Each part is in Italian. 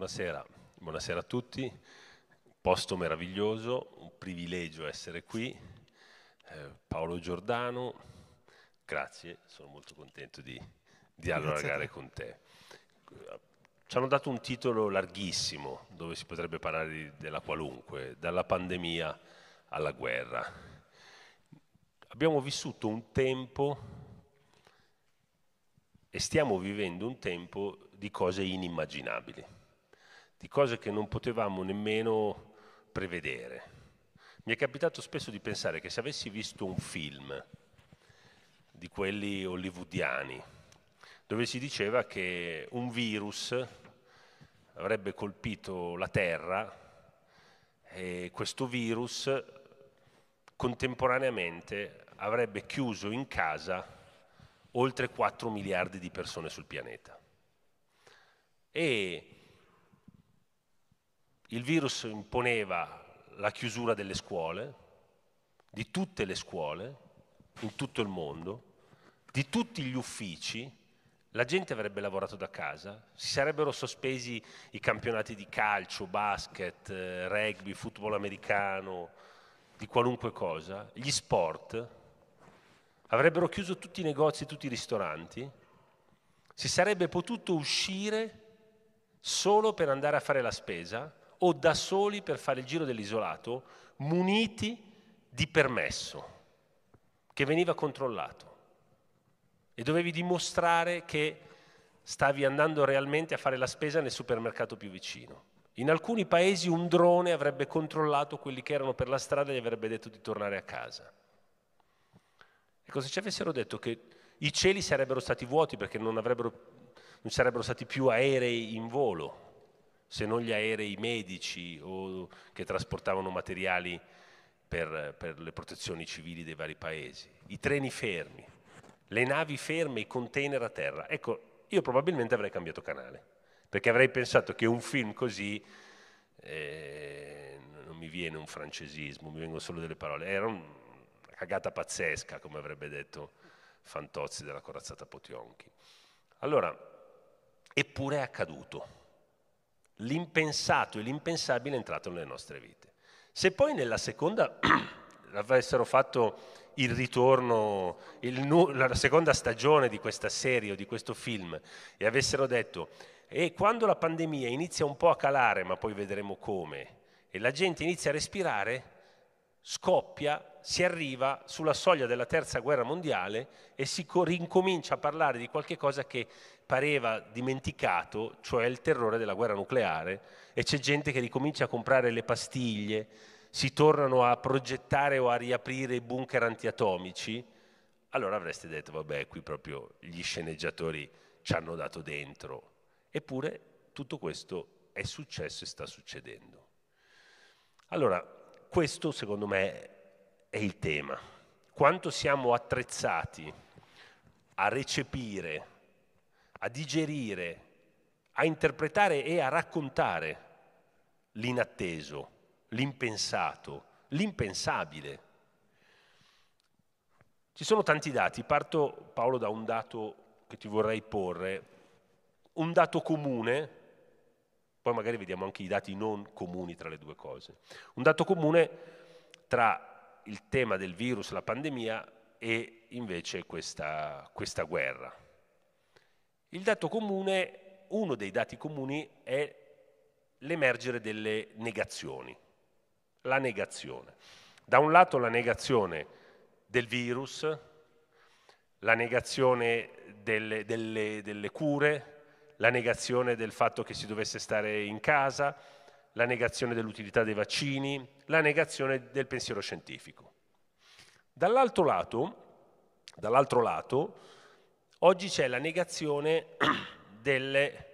Buonasera. Buonasera a tutti, posto meraviglioso, un privilegio essere qui. Eh, Paolo Giordano, grazie, sono molto contento di allargare con te. Ci hanno dato un titolo larghissimo dove si potrebbe parlare di, della qualunque, dalla pandemia alla guerra. Abbiamo vissuto un tempo e stiamo vivendo un tempo di cose inimmaginabili di cose che non potevamo nemmeno prevedere. Mi è capitato spesso di pensare che se avessi visto un film di quelli hollywoodiani, dove si diceva che un virus avrebbe colpito la Terra e questo virus contemporaneamente avrebbe chiuso in casa oltre 4 miliardi di persone sul pianeta. E il virus imponeva la chiusura delle scuole, di tutte le scuole, in tutto il mondo, di tutti gli uffici, la gente avrebbe lavorato da casa, si sarebbero sospesi i campionati di calcio, basket, eh, rugby, football americano, di qualunque cosa, gli sport, avrebbero chiuso tutti i negozi, tutti i ristoranti, si sarebbe potuto uscire solo per andare a fare la spesa o da soli per fare il giro dell'isolato, muniti di permesso che veniva controllato e dovevi dimostrare che stavi andando realmente a fare la spesa nel supermercato più vicino. In alcuni paesi un drone avrebbe controllato quelli che erano per la strada e gli avrebbe detto di tornare a casa. Ecco, se ci avessero detto che i cieli sarebbero stati vuoti perché non, non sarebbero stati più aerei in volo, se non gli aerei medici o che trasportavano materiali per, per le protezioni civili dei vari paesi, i treni fermi, le navi ferme, i container a terra. Ecco, io probabilmente avrei cambiato canale, perché avrei pensato che un film così... Eh, non mi viene un francesismo, mi vengono solo delle parole, era una cagata pazzesca, come avrebbe detto Fantozzi della corazzata Potionchi. Allora, eppure è accaduto l'impensato e l'impensabile è entrato nelle nostre vite. Se poi nella seconda avessero fatto il ritorno, il, la seconda stagione di questa serie o di questo film e avessero detto e quando la pandemia inizia un po' a calare, ma poi vedremo come, e la gente inizia a respirare, scoppia, si arriva sulla soglia della terza guerra mondiale e si rincomincia a parlare di qualche cosa che pareva dimenticato, cioè il terrore della guerra nucleare, e c'è gente che ricomincia a comprare le pastiglie, si tornano a progettare o a riaprire i bunker antiatomici, allora avreste detto, vabbè, qui proprio gli sceneggiatori ci hanno dato dentro. Eppure tutto questo è successo e sta succedendo. Allora, questo secondo me è il tema. Quanto siamo attrezzati a recepire a digerire, a interpretare e a raccontare l'inatteso, l'impensato, l'impensabile. Ci sono tanti dati, parto Paolo da un dato che ti vorrei porre, un dato comune, poi magari vediamo anche i dati non comuni tra le due cose, un dato comune tra il tema del virus, la pandemia e invece questa, questa guerra. Il dato comune, uno dei dati comuni è l'emergere delle negazioni, la negazione. Da un lato la negazione del virus, la negazione delle, delle, delle cure, la negazione del fatto che si dovesse stare in casa, la negazione dell'utilità dei vaccini, la negazione del pensiero scientifico. Dall'altro lato, dall'altro lato Oggi c'è la negazione delle...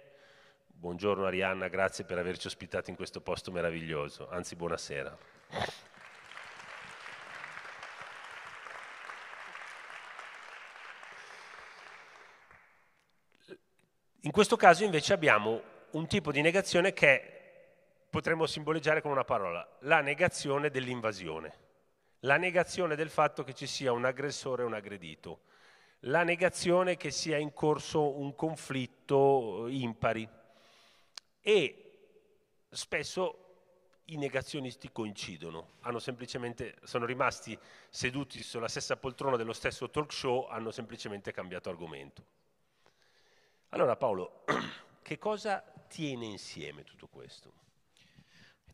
Buongiorno Arianna, grazie per averci ospitato in questo posto meraviglioso, anzi buonasera. In questo caso invece abbiamo un tipo di negazione che potremmo simboleggiare con una parola, la negazione dell'invasione, la negazione del fatto che ci sia un aggressore e un aggredito la negazione che sia in corso un conflitto eh, impari e spesso i negazionisti coincidono, sono rimasti seduti sulla stessa poltrona dello stesso talk show, hanno semplicemente cambiato argomento. Allora Paolo, che cosa tiene insieme tutto questo?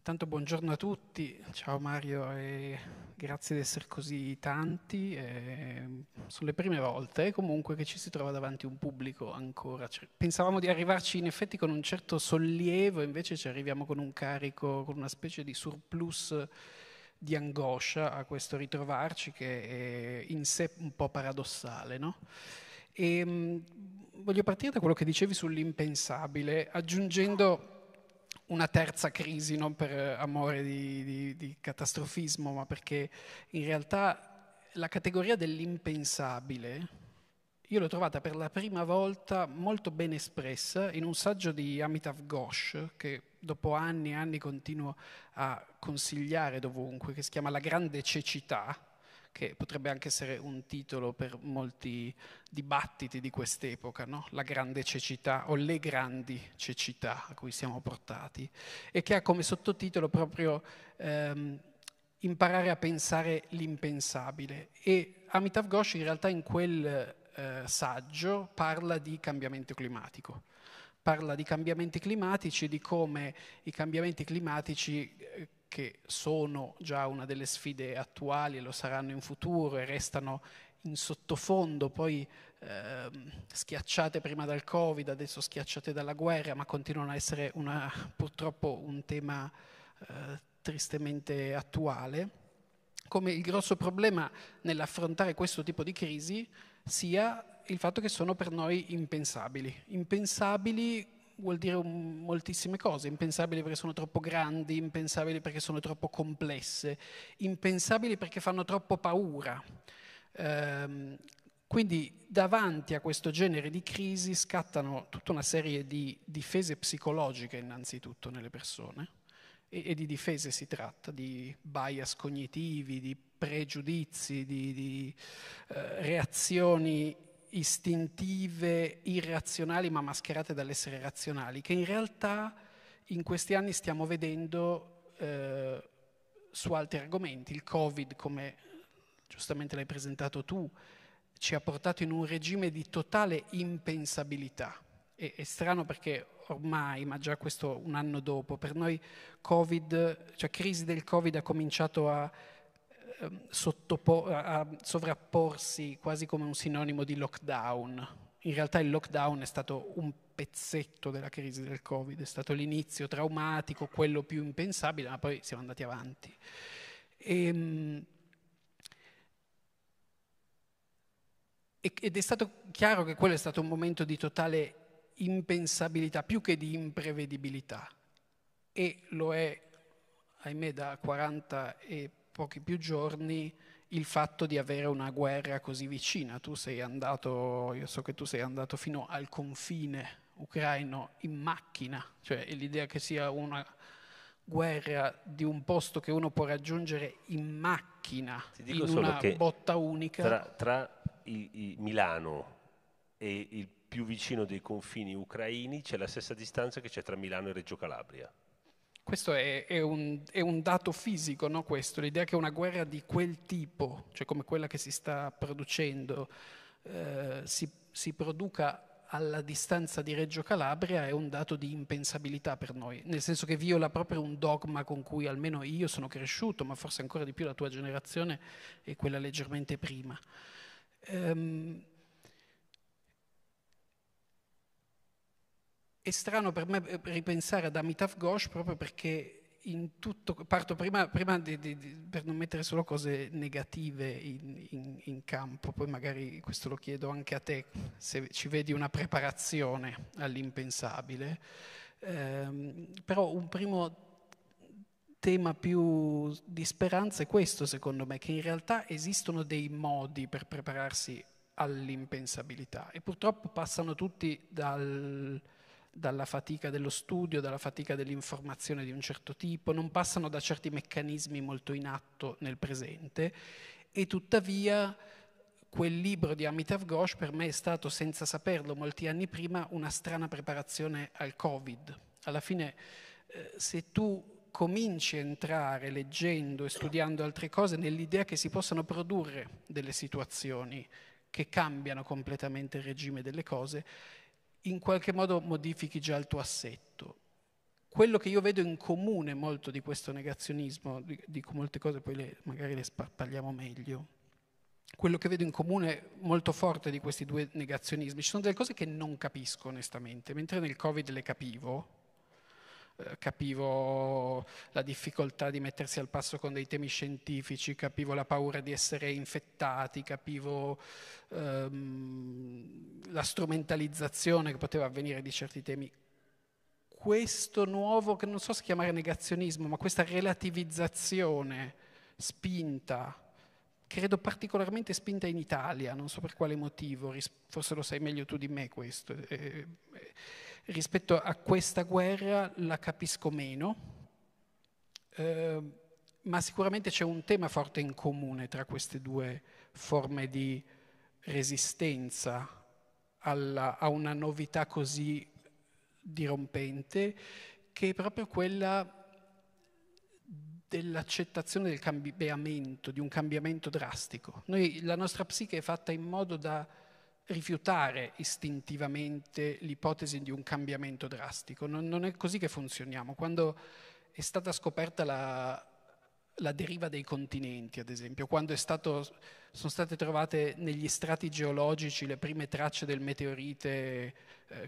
Intanto buongiorno a tutti, ciao Mario e grazie di essere così tanti. E ehm, sono le prime volte eh, comunque che ci si trova davanti un pubblico ancora. Cioè, pensavamo di arrivarci in effetti con un certo sollievo, invece ci arriviamo con un carico, con una specie di surplus di angoscia a questo ritrovarci che è in sé un po' paradossale. No? E, ehm, voglio partire da quello che dicevi sull'impensabile, aggiungendo una terza crisi, non per eh, amore di, di, di catastrofismo, ma perché in realtà la categoria dell'impensabile io l'ho trovata per la prima volta molto ben espressa in un saggio di Amitav Ghosh, che dopo anni e anni continuo a consigliare dovunque, che si chiama La grande cecità, che potrebbe anche essere un titolo per molti dibattiti di quest'epoca, no? la grande cecità o le grandi cecità a cui siamo portati, e che ha come sottotitolo proprio ehm, imparare a pensare l'impensabile. E Amitav Ghosh in realtà in quel eh, saggio parla di cambiamento climatico parla di cambiamenti climatici e di come i cambiamenti climatici eh, che sono già una delle sfide attuali e lo saranno in futuro e restano in sottofondo, poi eh, schiacciate prima dal Covid, adesso schiacciate dalla guerra, ma continuano a essere una, purtroppo un tema eh, tristemente attuale, come il grosso problema nell'affrontare questo tipo di crisi sia il fatto che sono per noi impensabili, impensabili vuol dire un, moltissime cose, impensabili perché sono troppo grandi, impensabili perché sono troppo complesse, impensabili perché fanno troppo paura. Ehm, quindi davanti a questo genere di crisi scattano tutta una serie di difese psicologiche innanzitutto nelle persone e, e di difese si tratta, di bias cognitivi, di pregiudizi, di, di eh, reazioni istintive, irrazionali ma mascherate dall'essere razionali, che in realtà in questi anni stiamo vedendo eh, su altri argomenti. Il Covid, come giustamente l'hai presentato tu, ci ha portato in un regime di totale impensabilità. E, è strano perché ormai, ma già questo un anno dopo, per noi Covid, cioè crisi del Covid ha cominciato a Ehm, sottopo- a sovrapporsi quasi come un sinonimo di lockdown. In realtà il lockdown è stato un pezzetto della crisi del Covid, è stato l'inizio traumatico, quello più impensabile, ma poi siamo andati avanti. Ehm, e, ed è stato chiaro che quello è stato un momento di totale impensabilità, più che di imprevedibilità, e lo è, ahimè, da 40 e pochi più giorni il fatto di avere una guerra così vicina. Tu sei andato, io so che tu sei andato fino al confine ucraino in macchina, cioè l'idea che sia una guerra di un posto che uno può raggiungere in macchina, in una botta unica. Tra, tra i, i Milano e il più vicino dei confini ucraini c'è la stessa distanza che c'è tra Milano e Reggio Calabria. Questo è, è, un, è un, dato fisico, no? Questo, l'idea che una guerra di quel tipo, cioè come quella che si sta producendo, eh, si, si produca alla distanza di Reggio Calabria è un dato di impensabilità per noi, nel senso che viola proprio un dogma con cui almeno io sono cresciuto, ma forse ancora di più la tua generazione e quella leggermente prima. Ehm, È strano per me eh, ripensare ad Amitav Ghosh proprio perché in tutto, parto prima, prima di, di, per non mettere solo cose negative in, in, in, campo, poi magari questo lo chiedo anche a te, se ci vedi una preparazione all'impensabile, eh, però un primo tema più di speranza è questo secondo me, che in realtà esistono dei modi per prepararsi all'impensabilità e purtroppo passano tutti dal dalla fatica dello studio, dalla fatica dell'informazione di un certo tipo, non passano da certi meccanismi molto in atto nel presente e tuttavia quel libro di Amitav Ghosh per me è stato, senza saperlo molti anni prima, una strana preparazione al Covid. Alla fine eh, se tu cominci a entrare leggendo e studiando altre cose nell'idea che si possano produrre delle situazioni che cambiano completamente il regime delle cose, in qualche modo modifichi già il tuo assetto. Quello che io vedo in comune molto di questo negazionismo, dico molte cose, poi le, magari le sparpagliamo meglio, quello che vedo in comune molto forte di questi due negazionismi, ci sono delle cose che non capisco onestamente, mentre nel Covid le capivo, eh, capivo la difficoltà di mettersi al passo con dei temi scientifici, capivo la paura di essere infettati, capivo ehm, la strumentalizzazione che poteva avvenire di certi temi. Questo nuovo, che non so se chiamare negazionismo, ma questa relativizzazione spinta, credo particolarmente spinta in Italia, non so per quale motivo, forse lo sai meglio tu di me questo. Eh, eh, rispetto a questa guerra la capisco meno, eh, ma sicuramente c'è un tema forte in comune tra queste due forme di resistenza alla, a una novità così dirompente, che è proprio quella dell'accettazione del cambiamento, di un cambiamento drastico. Noi, la nostra psiche è fatta in modo da rifiutare istintivamente l'ipotesi di un cambiamento drastico, non, non è così che funzioniamo. Quando è stata scoperta la, la deriva dei continenti, ad esempio, quando stato, sono state trovate negli strati geologici le prime tracce del meteorite eh,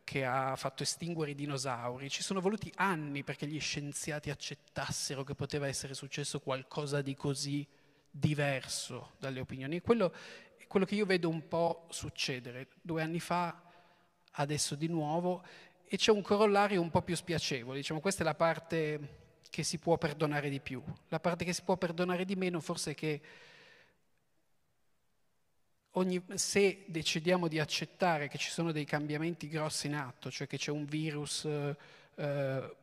che ha fatto estinguere i dinosauri, ci sono voluti anni perché gli scienziati accettassero che poteva essere successo qualcosa di così diverso dalle opinioni. E quello quello che io vedo un po' succedere. Due anni fa, adesso di nuovo, e c'è un corollario un po' più spiacevole. Diciamo, questa è la parte che si può perdonare di più. La parte che si può perdonare di meno forse è che ogni, se decidiamo di accettare che ci sono dei cambiamenti grossi in atto, cioè che c'è un virus eh, eh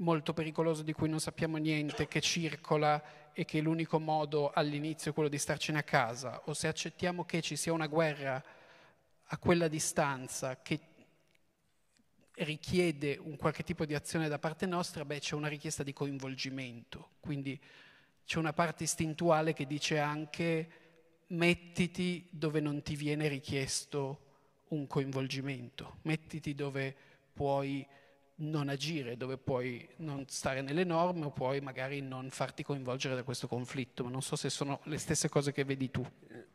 molto pericoloso di cui non sappiamo niente, che circola e che l'unico modo all'inizio è quello di starcene a casa, o se accettiamo che ci sia una guerra a quella distanza che richiede un qualche tipo di azione da parte nostra, beh c'è una richiesta di coinvolgimento, quindi c'è una parte istintuale che dice anche mettiti dove non ti viene richiesto un coinvolgimento, mettiti dove puoi non agire, dove puoi non stare nelle norme o puoi magari non farti coinvolgere da questo conflitto, ma non so se sono le stesse cose che vedi tu. Eh,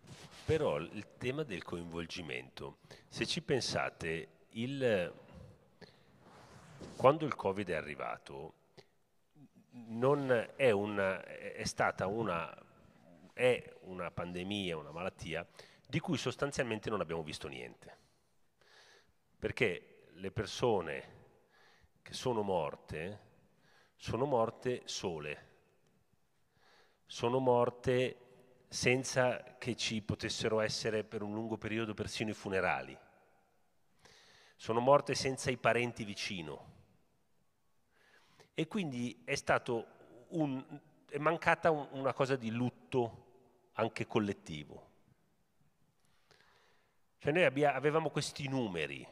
però il tema del coinvolgimento, se ci pensate, il... quando il Covid è arrivato, è, una, è, stata una, è una pandemia, una malattia di cui sostanzialmente non abbiamo visto niente. Perché le persone che sono morte, sono morte sole, sono morte senza che ci potessero essere per un lungo periodo persino i funerali, sono morte senza i parenti vicino. E quindi è stato un, è mancata un, una cosa di lutto anche collettivo. Cioè noi abbia, avevamo questi numeri,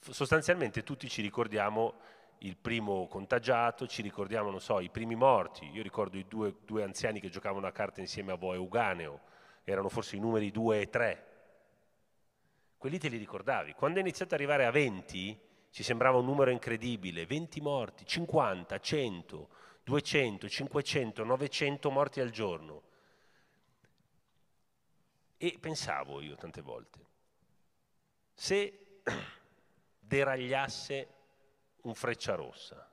sostanzialmente tutti ci ricordiamo il primo contagiato, ci ricordiamo, non so, i primi morti. Io ricordo i due, due anziani che giocavano a carte insieme a voi, Uganeo, erano forse i numeri 2 e 3. Quelli te li ricordavi. Quando è iniziato ad arrivare a 20, ci sembrava un numero incredibile, 20 morti, 50, 100, 200, 500, 900 morti al giorno. E pensavo io tante volte, se deragliasse un freccia rossa,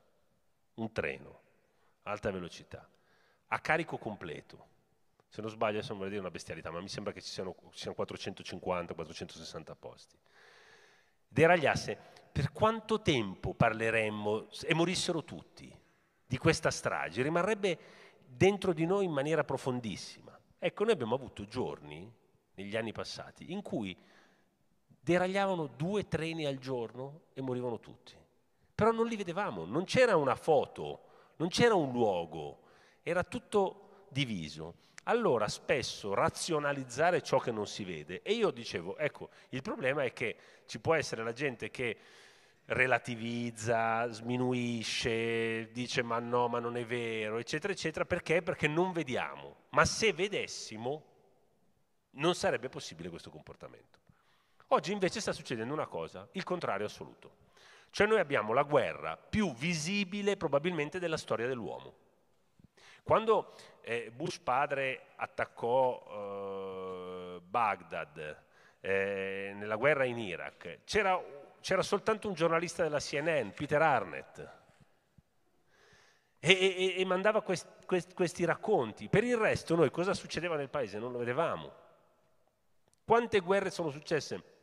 un treno, alta velocità, a carico completo. Se non sbaglio, adesso non vorrei dire una bestialità, ma mi sembra che ci siano, ci siano 450-460 posti. Deragliasse, per quanto tempo parleremmo e morissero tutti di questa strage? Rimarrebbe dentro di noi in maniera profondissima. Ecco, noi abbiamo avuto giorni negli anni passati in cui deragliavano due treni al giorno e morivano tutti. Però non li vedevamo, non c'era una foto, non c'era un luogo, era tutto diviso. Allora spesso razionalizzare ciò che non si vede. E io dicevo, ecco, il problema è che ci può essere la gente che relativizza, sminuisce, dice ma no, ma non è vero, eccetera, eccetera, perché? Perché non vediamo. Ma se vedessimo non sarebbe possibile questo comportamento. Oggi invece sta succedendo una cosa, il contrario assoluto. Cioè noi abbiamo la guerra più visibile probabilmente della storia dell'uomo. Quando eh, Bush padre attaccò eh, Baghdad eh, nella guerra in Iraq, c'era, c'era, soltanto un giornalista della CNN, Peter Arnett, e, e, e mandava quest, quest, questi racconti. Per il resto noi cosa succedeva nel paese non lo vedevamo. Quante guerre sono successe?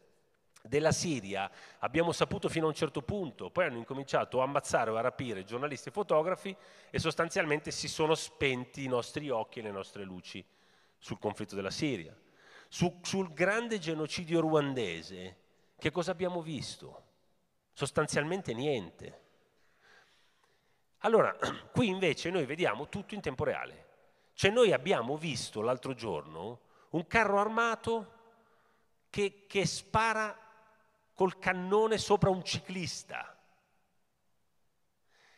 della Siria abbiamo saputo fino a un certo punto, poi hanno incominciato a ammazzare o a rapire giornalisti e fotografi e sostanzialmente si sono spenti i nostri occhi e le nostre luci sul conflitto della Siria. Su, sul grande genocidio ruandese, che cosa abbiamo visto? Sostanzialmente niente. Allora, qui invece noi vediamo tutto in tempo reale. Cioè noi abbiamo visto l'altro giorno un carro armato che, che spara col cannone sopra un ciclista.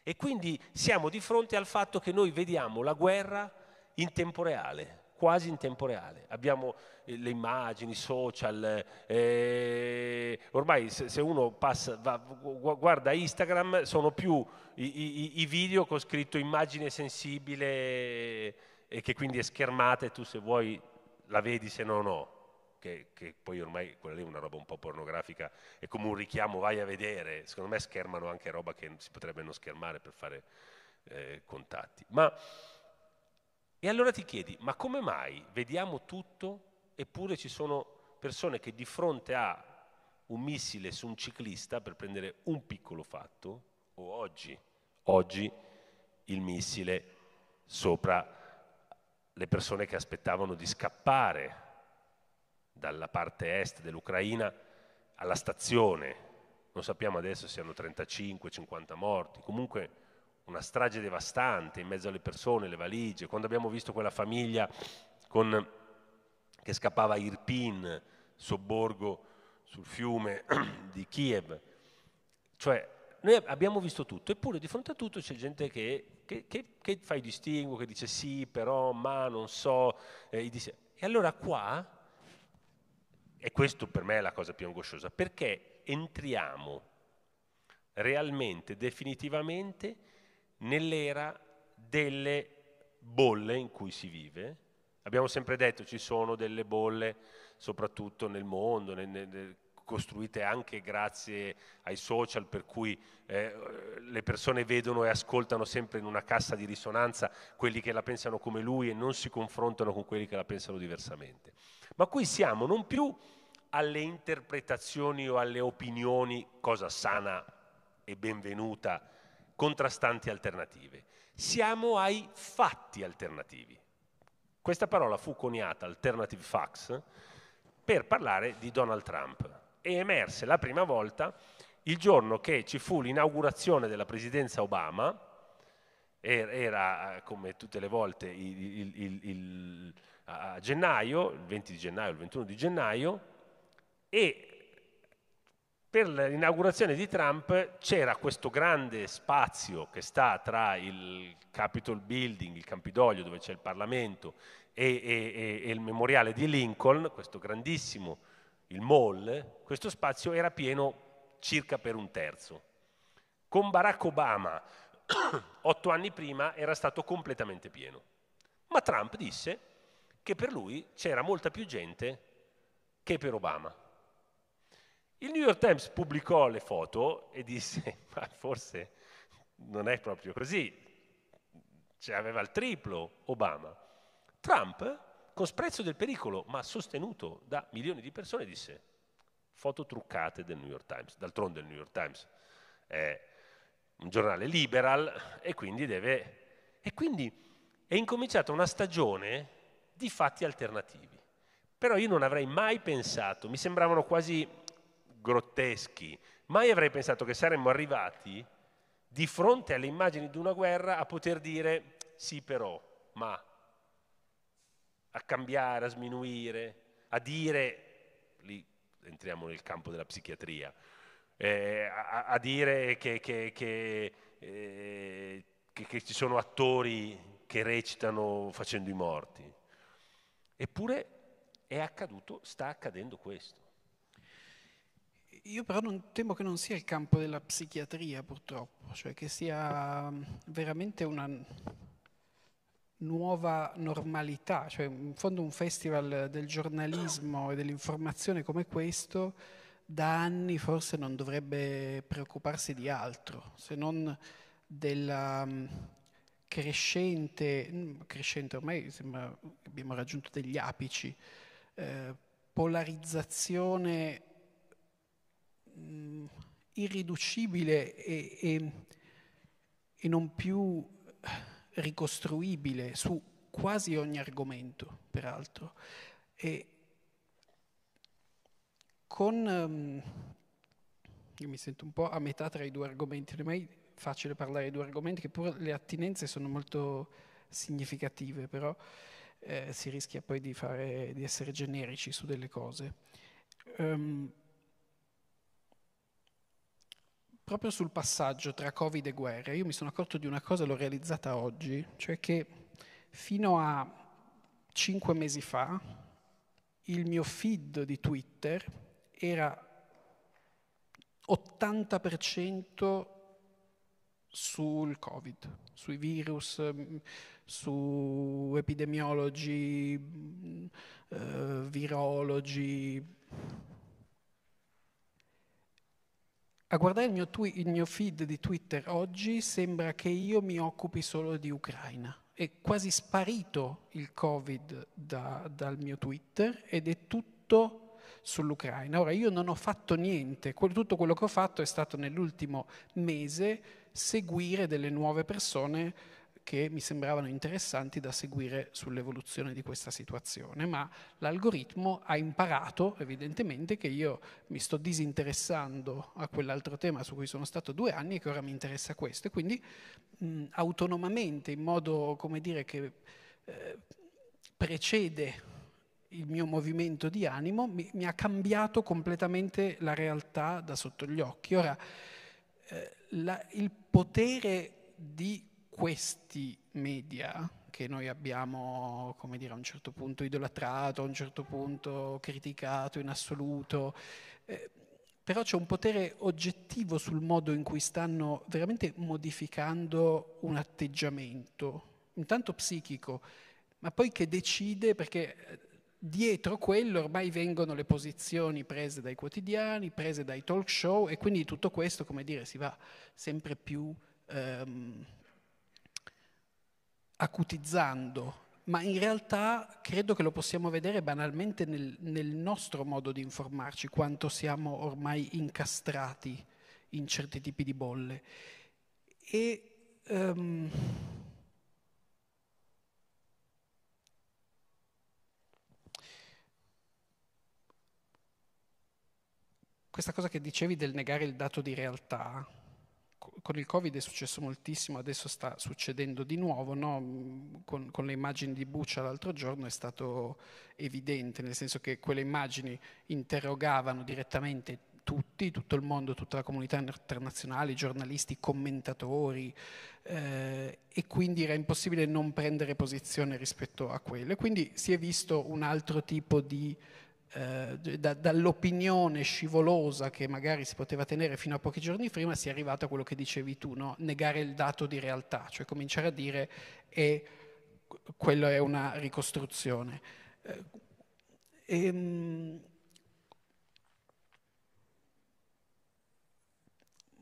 E quindi siamo di fronte al fatto che noi vediamo la guerra in tempo reale, quasi in tempo reale. Abbiamo eh, le immagini, i social, eh, eh ormai se uno passa, va, guarda Instagram sono più i, i, i video con scritto immagine sensibile e che quindi è schermata e tu se vuoi la vedi, se no no che, che, poi ormai quella lì è una roba un po' pornografica, è come un richiamo, vai a vedere, secondo me schermano anche roba che si potrebbe non schermare per fare eh, contatti. Ma, e allora ti chiedi, ma come mai vediamo tutto eppure ci sono persone che di fronte a un missile su un ciclista, per prendere un piccolo fatto, o oggi, oggi il missile sopra le persone che aspettavano di scappare dalla parte est dell'Ucraina alla stazione, non sappiamo adesso se hanno 35-50 morti, comunque una strage devastante in mezzo alle persone, le valigie, quando abbiamo visto quella famiglia con, che scappava a Irpin, sobborgo sul fiume di Kiev, cioè noi abbiamo visto tutto, eppure di fronte a tutto c'è gente che, che, che, che fa il distinguo, che dice sì, però, ma, non so, eh, e allora qua e questo per me è la cosa più angosciosa, perché entriamo realmente, definitivamente, nell'era delle bolle in cui si vive. Abbiamo sempre detto ci sono delle bolle, soprattutto nel mondo, nel, nel, costruite anche grazie ai social, per cui eh, le persone vedono e ascoltano sempre in una cassa di risonanza quelli che la pensano come lui e non si confrontano con quelli che la pensano diversamente. Ma qui siamo non più alle interpretazioni o alle opinioni, cosa sana e benvenuta, contrastanti alternative. Siamo ai fatti alternativi. Questa parola fu coniata, alternative facts, per parlare di Donald Trump e emerse la prima volta il giorno che ci fu l'inaugurazione della presidenza Obama, er-, era eh, come tutte le volte il, il, il, a gennaio, il 20 di gennaio, il 21 di gennaio, e per l'inaugurazione di Trump c'era questo grande spazio che sta tra il Capitol Building, il Campidoglio dove c'è il Parlamento, e, e, e il memoriale di Lincoln, questo grandissimo, il mall, questo spazio era pieno circa per un terzo. Con Barack Obama, otto anni prima, era stato completamente pieno. Ma Trump disse, che per lui c'era molta più gente che per Obama. Il New York Times pubblicò le foto e disse, ma forse non è proprio così, cioè aveva il triplo Obama. Trump, con sprezzo del pericolo, ma sostenuto da milioni di persone, disse, foto truccate del New York Times. D'altronde il New York Times è un giornale liberal e quindi deve... E quindi è incominciata una stagione di fatti alternativi. Però io non avrei mai pensato, mi sembravano quasi grotteschi, mai avrei pensato che saremmo arrivati di fronte alle immagini di una guerra a poter dire sì però, ma a cambiare, a sminuire, a dire, lì entriamo nel campo della psichiatria, eh, a, a, dire che, che, che, eh, che ci sono attori che recitano facendo i morti. Eppure è accaduto, sta accadendo questo. Io però non, temo che non sia il campo della psichiatria purtroppo, cioè che sia mm, veramente una nuova normalità, cioè in fondo un festival del giornalismo e dell'informazione come questo da anni forse non dovrebbe preoccuparsi di altro, se non della mm, crescente, mm, crescente ormai sembra che abbiamo raggiunto degli apici, eh, polarizzazione mh, mm, irriducibile e, e, e non più ricostruibile su quasi ogni argomento, peraltro. E con... Um, io mi sento un po' a metà tra i due argomenti, ormai facile parlare di due argomenti che pure le attinenze sono molto significative, però eh, si rischia poi di, fare, di, essere generici su delle cose. Um, proprio sul passaggio tra Covid e guerra, io mi sono accorto di una cosa, l'ho realizzata oggi, cioè che fino a cinque mesi fa il mio feed di Twitter era 80% sul Covid, sui virus, mm, su epidemiologi, mm, eh, virologi. A guardare il mio, twi- il mio feed di Twitter oggi sembra che io mi occupi solo di Ucraina. È quasi sparito il Covid da, dal mio Twitter ed è tutto sull'Ucraina. Ora io non ho fatto niente, tutto quello che ho fatto è stato nell'ultimo mese seguire delle nuove persone che mi sembravano interessanti da seguire sull'evoluzione di questa situazione, ma l'algoritmo ha imparato evidentemente che io mi sto disinteressando a quell'altro tema su cui sono stato due anni e che ora mi interessa questo e quindi mh, autonomamente, in modo come dire che eh, precede il mio movimento di animo, mi, mi ha cambiato completamente la realtà da sotto gli occhi. Ora, eh, la, il potere di questi media che noi abbiamo, come dire, a un certo punto idolatrato, a un certo punto criticato in assoluto, eh, però c'è un potere oggettivo sul modo in cui stanno veramente modificando un atteggiamento, intanto psichico, ma poi che decide, perché eh, dietro quello ormai vengono le posizioni prese dai quotidiani, prese dai talk show e quindi tutto questo, come dire, si va sempre più ehm, acutizzando. Ma in realtà credo che lo possiamo vedere banalmente nel, nel nostro modo di informarci, quanto siamo ormai incastrati in certi tipi di bolle. E, um, questa cosa che dicevi del negare il dato di realtà, con il Covid è successo moltissimo, adesso sta succedendo di nuovo, no? Mm, con, con, le immagini di Buccia l'altro giorno è stato evidente, nel senso che quelle immagini interrogavano direttamente tutti, tutto il mondo, tutta la comunità internazionale, giornalisti, commentatori, eh, e quindi era impossibile non prendere posizione rispetto a quello. E quindi si è visto un altro tipo di eh, da, dall'opinione scivolosa che magari si poteva tenere fino a pochi giorni prima, si è arrivato a quello che dicevi tu, no? negare il dato di realtà, cioè cominciare a dire che quello è una ricostruzione. Eh, ehm,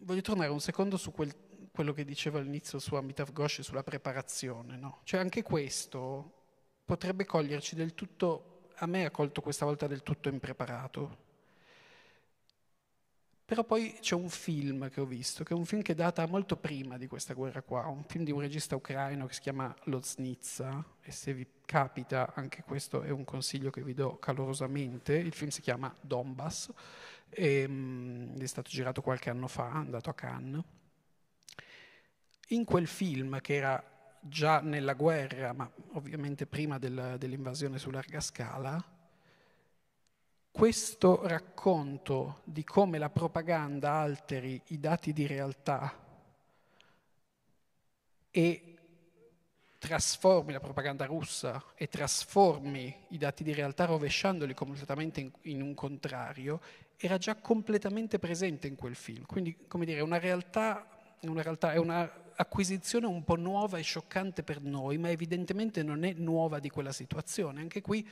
voglio tornare un secondo su quel, quello che dicevo all'inizio su Amitav Ghosh e sulla preparazione. No? Cioè anche questo potrebbe coglierci del tutto a me ha colto questa volta del tutto impreparato. Però poi c'è un film che ho visto, che è un film che data molto prima di questa guerra qua, un film di un regista ucraino che si chiama Loznitsa, e se vi capita, anche questo è un consiglio che vi do calorosamente, il film si chiama Donbass, e, um, è stato girato qualche anno fa, è andato a Cannes. In quel film, che era già nella guerra, ma ovviamente prima del, dell'invasione su larga scala, questo racconto di come la propaganda alteri i dati di realtà e trasformi la propaganda russa e trasformi i dati di realtà rovesciandoli completamente in, in un contrario, era già completamente presente in quel film. Quindi, come dire, una realtà, una realtà è una acquisizione un po' nuova e scioccante per noi, ma evidentemente non è nuova di quella situazione. Anche qui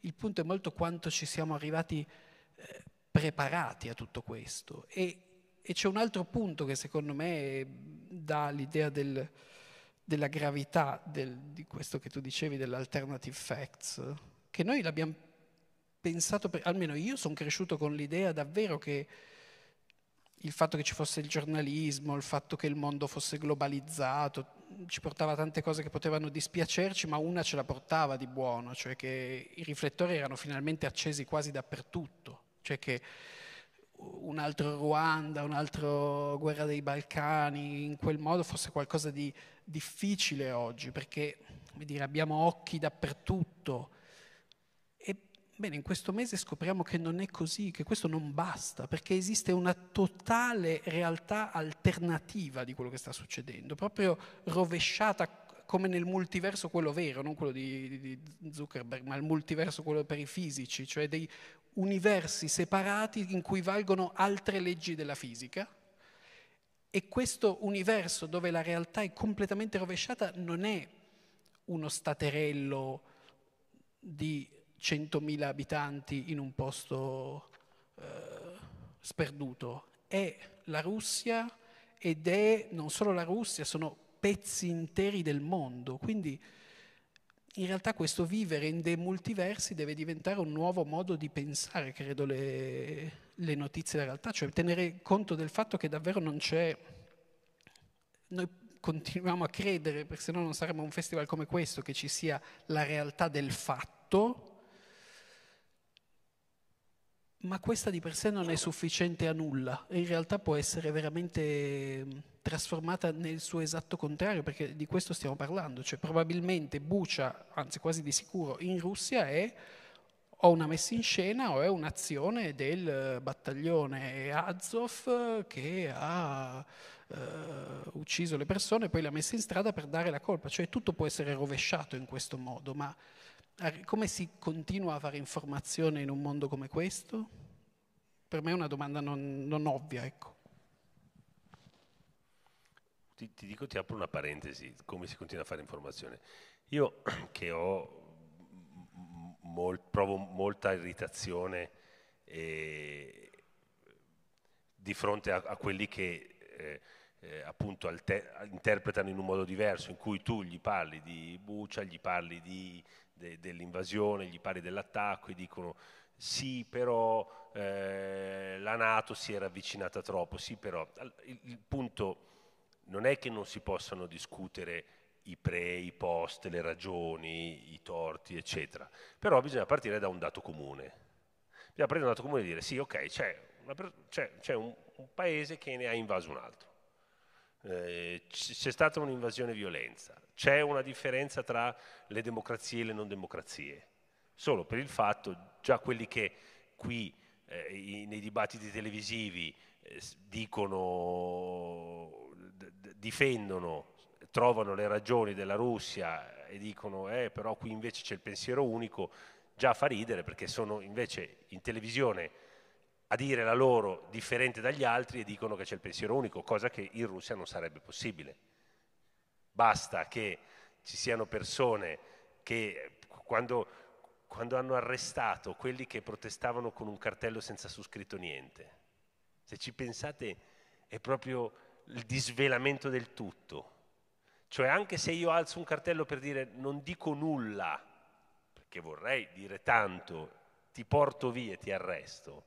il punto è molto quanto ci siamo arrivati eh, preparati a tutto questo. E, e, c'è un altro punto che secondo me eh, dà l'idea del, della gravità del, di questo che tu dicevi dell'alternative facts, che noi l'abbiamo pensato, per, almeno io sono cresciuto con l'idea davvero che il fatto che ci fosse il giornalismo, il fatto che il mondo fosse globalizzato, ci portava tante cose che potevano dispiacerci, ma una ce la portava di buono, cioè che i riflettori erano finalmente accesi quasi dappertutto, cioè che un altro Ruanda, un'altra guerra dei Balcani, in quel modo fosse qualcosa di difficile oggi, perché dire, abbiamo occhi dappertutto Bene, in questo mese scopriamo che non è così, che questo non basta, perché esiste una totale realtà alternativa di quello che sta succedendo, proprio rovesciata come nel multiverso quello vero, non quello di, di Zuckerberg, ma il multiverso quello per i fisici, cioè dei universi separati in cui valgono altre leggi della fisica. E questo universo dove la realtà è completamente rovesciata non è uno staterello di 100.000 abitanti in un posto eh, sperduto, è la Russia ed è non solo la Russia, sono pezzi interi del mondo, quindi in realtà questo vivere in dei multiversi deve diventare un nuovo modo di pensare, credo, le, le notizie della realtà, cioè tenere conto del fatto che davvero non c'è... Noi continuiamo a credere, perché se no non saremmo un festival come questo, che ci sia la realtà del fatto, ma questa di per sé non è sufficiente a nulla in realtà può essere veramente mm, trasformata nel suo esatto contrario, perché di questo stiamo parlando, cioè probabilmente Bucia, anzi quasi di sicuro, in Russia è o una messa in scena o è un'azione del eh, battaglione Azov che ha eh, ucciso le persone e poi le ha messe in strada per dare la colpa, cioè tutto può essere rovesciato in questo modo, ma come si continua a fare informazione in un mondo come questo? Per me è una domanda non, non ovvia, ecco. Ti, ti, dico, ti apro una parentesi, come si continua a fare informazione. Io che ho, mol, provo molta irritazione eh, di fronte a, a quelli che... Eh, eh, appunto interpretano in un modo diverso, in cui tu gli parli di Buccia, gli parli de dell'invasione, gli parli dell'attacco e dicono sì però eh, la Nato si era avvicinata troppo, sì però il, il punto non è che non si possano discutere i pre, i post, le ragioni, i torti, eccetera. Però bisogna partire da un dato comune. Bisogna partire da un dato comune e dire sì, ok, c'è, un, un, paese che ne ha invaso un altro eh, c'è stata un'invasione violenza, c'è una differenza tra le democrazie e le non democrazie, solo per il fatto già quelli che qui eh, i, nei dibattiti televisivi eh, dicono, d- difendono, trovano le ragioni della Russia e dicono eh, però qui invece c'è il pensiero unico, già fa ridere perché sono invece in televisione a dire la loro differente dagli altri e dicono che c'è il pensiero unico, cosa che in Russia non sarebbe possibile. Basta che ci siano persone che quando, quando hanno arrestato quelli che protestavano con un cartello senza su scritto niente, se ci pensate è proprio il disvelamento del tutto. Cioè anche se io alzo un cartello per dire non dico nulla, perché vorrei dire tanto, ti porto via e ti arresto,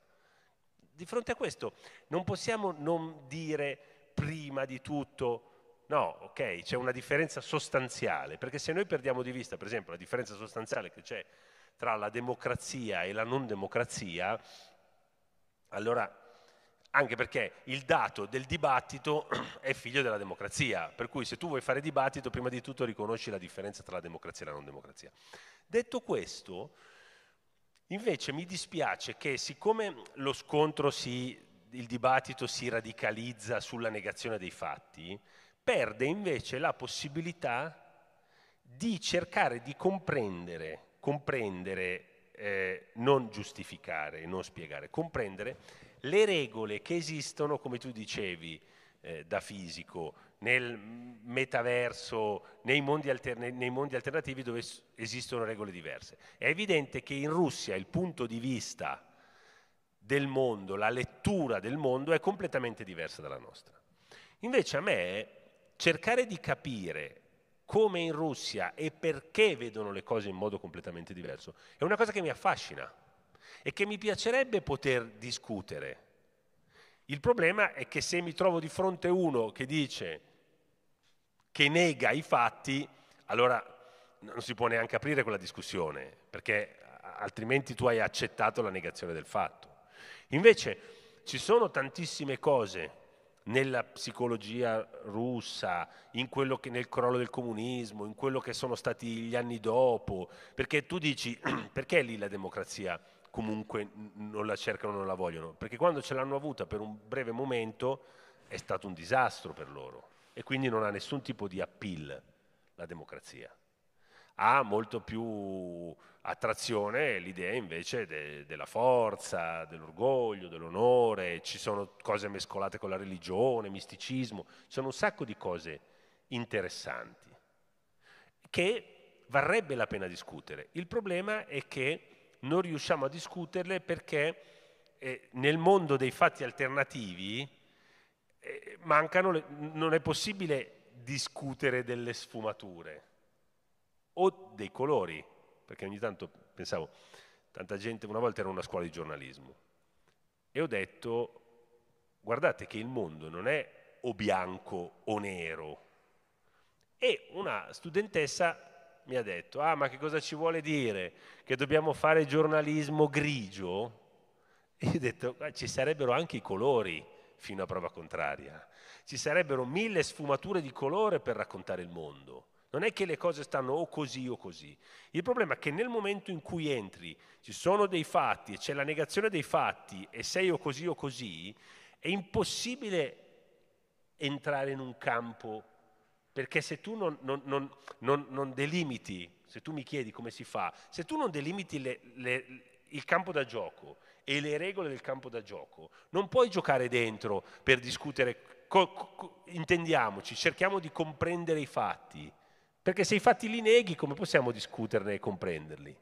di fronte a questo non possiamo non dire prima di tutto No, ok, c'è una differenza sostanziale, perché se noi perdiamo di vista, per esempio, la differenza sostanziale che c'è tra la democrazia e la non democrazia, allora, anche perché il dato del dibattito è figlio della democrazia, per cui se tu vuoi fare dibattito, prima di tutto riconosci la differenza tra la democrazia e la non democrazia. Detto questo, Invece mi dispiace che siccome lo scontro si, il dibattito si radicalizza sulla negazione dei fatti, perde invece la possibilità di cercare di comprendere, comprendere eh, non giustificare, non spiegare, comprendere le regole che esistono, come tu dicevi eh, da fisico, nel metaverso, nei mondi, alterne, nei mondi alternativi dove esistono regole diverse. È evidente che in Russia il punto di vista del mondo, la lettura del mondo è completamente diversa dalla nostra. Invece a me cercare di capire come in Russia e perché vedono le cose in modo completamente diverso è una cosa che mi affascina e che mi piacerebbe poter discutere il problema è che se mi trovo di fronte uno che dice, che nega i fatti, allora non si può neanche aprire quella discussione, perché altrimenti tu hai accettato la negazione del fatto. Invece ci sono tantissime cose nella psicologia russa, in quello che, nel crollo del comunismo, in quello che sono stati gli anni dopo, perché tu dici perché è lì la democrazia comunque non la cercano, non la vogliono, perché quando ce l'hanno avuta per un breve momento è stato un disastro per loro e quindi non ha nessun tipo di appeal la democrazia. Ha molto più attrazione l'idea invece de- della forza, dell'orgoglio, dell'onore, ci sono cose mescolate con la religione, misticismo, ci sono un sacco di cose interessanti che varrebbe la pena discutere. Il problema è che non riusciamo a discuterle perché eh, nel mondo dei fatti alternativi eh, le, non è possibile discutere delle sfumature o dei colori, perché ogni tanto pensavo, tanta gente, una volta era una scuola di giornalismo, e ho detto, guardate che il mondo non è o bianco o nero. E una studentessa mi ha detto, ah ma che cosa ci vuole dire? Che dobbiamo fare giornalismo grigio? E io ho detto, ah, ci sarebbero anche i colori fino a prova contraria, ci sarebbero mille sfumature di colore per raccontare il mondo. Non è che le cose stanno o così o così. Il problema è che nel momento in cui entri, ci sono dei fatti e c'è la negazione dei fatti e sei o così o così, è impossibile entrare in un campo perché se tu non, non, non, non, delimiti, se tu mi chiedi come si fa, se tu non delimiti le, le, il campo da gioco e le regole del campo da gioco, non puoi giocare dentro per discutere, co, co, intendiamoci, cerchiamo di comprendere i fatti, perché se i fatti li neghi come possiamo discuterne e comprenderli?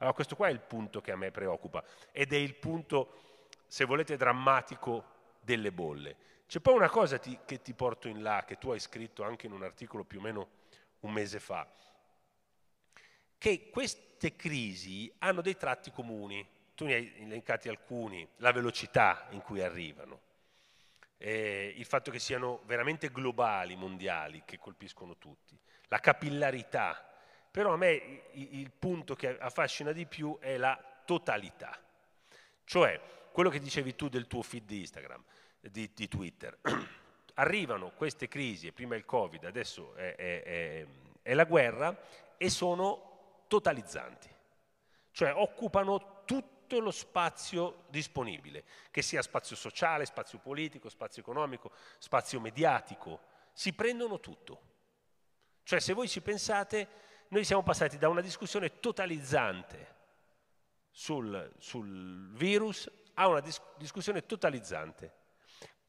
Allora questo qua è il punto che a me preoccupa ed è il punto, se volete, drammatico delle bolle c'è poi una cosa ti, che ti porto in là, che tu hai scritto anche in un articolo più o meno un mese fa, che queste crisi hanno dei tratti comuni. Tu ne hai elencati alcuni, la velocità in cui arrivano, eh, il fatto che siano veramente globali, mondiali, che colpiscono tutti, la capillarità. Però a me il, il punto che affascina di più è la totalità. Cioè, quello che dicevi tu del tuo feed di Instagram di, di Twitter. Arrivano queste crisi, prima il Covid, adesso è, è, è, è la guerra, e sono totalizzanti, cioè occupano tutto lo spazio disponibile, che sia spazio sociale, spazio politico, spazio economico, spazio mediatico, si prendono tutto. Cioè se voi ci pensate, noi siamo passati da una discussione totalizzante sul, sul virus a una dis- discussione totalizzante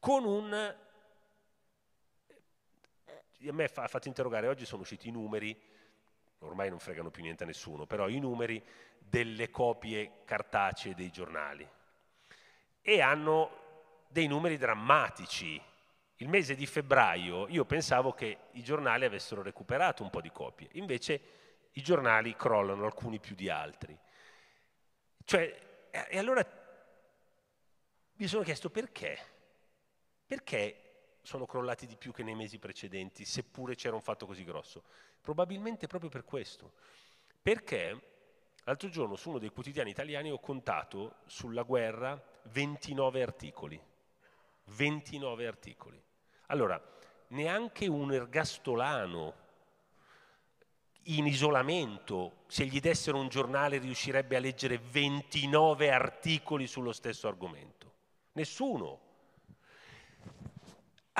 con un... Eh, a me ha fatto interrogare, oggi sono usciti i numeri, ormai non fregano più niente a nessuno, però i numeri delle copie cartacee dei giornali e hanno dei numeri drammatici. Il mese di febbraio io pensavo che i giornali avessero recuperato un po' di copie, invece i giornali crollano, alcuni più di altri. Cioè, e allora mi sono chiesto perché? Perché sono crollati di più che nei mesi precedenti, seppure c'era un fatto così grosso? Probabilmente proprio per questo. Perché l'altro giorno su uno dei quotidiani italiani ho contato sulla guerra 29 articoli. 29 articoli. Allora, neanche un ergastolano in isolamento, se gli dessero un giornale, riuscirebbe a leggere 29 articoli sullo stesso argomento. Nessuno.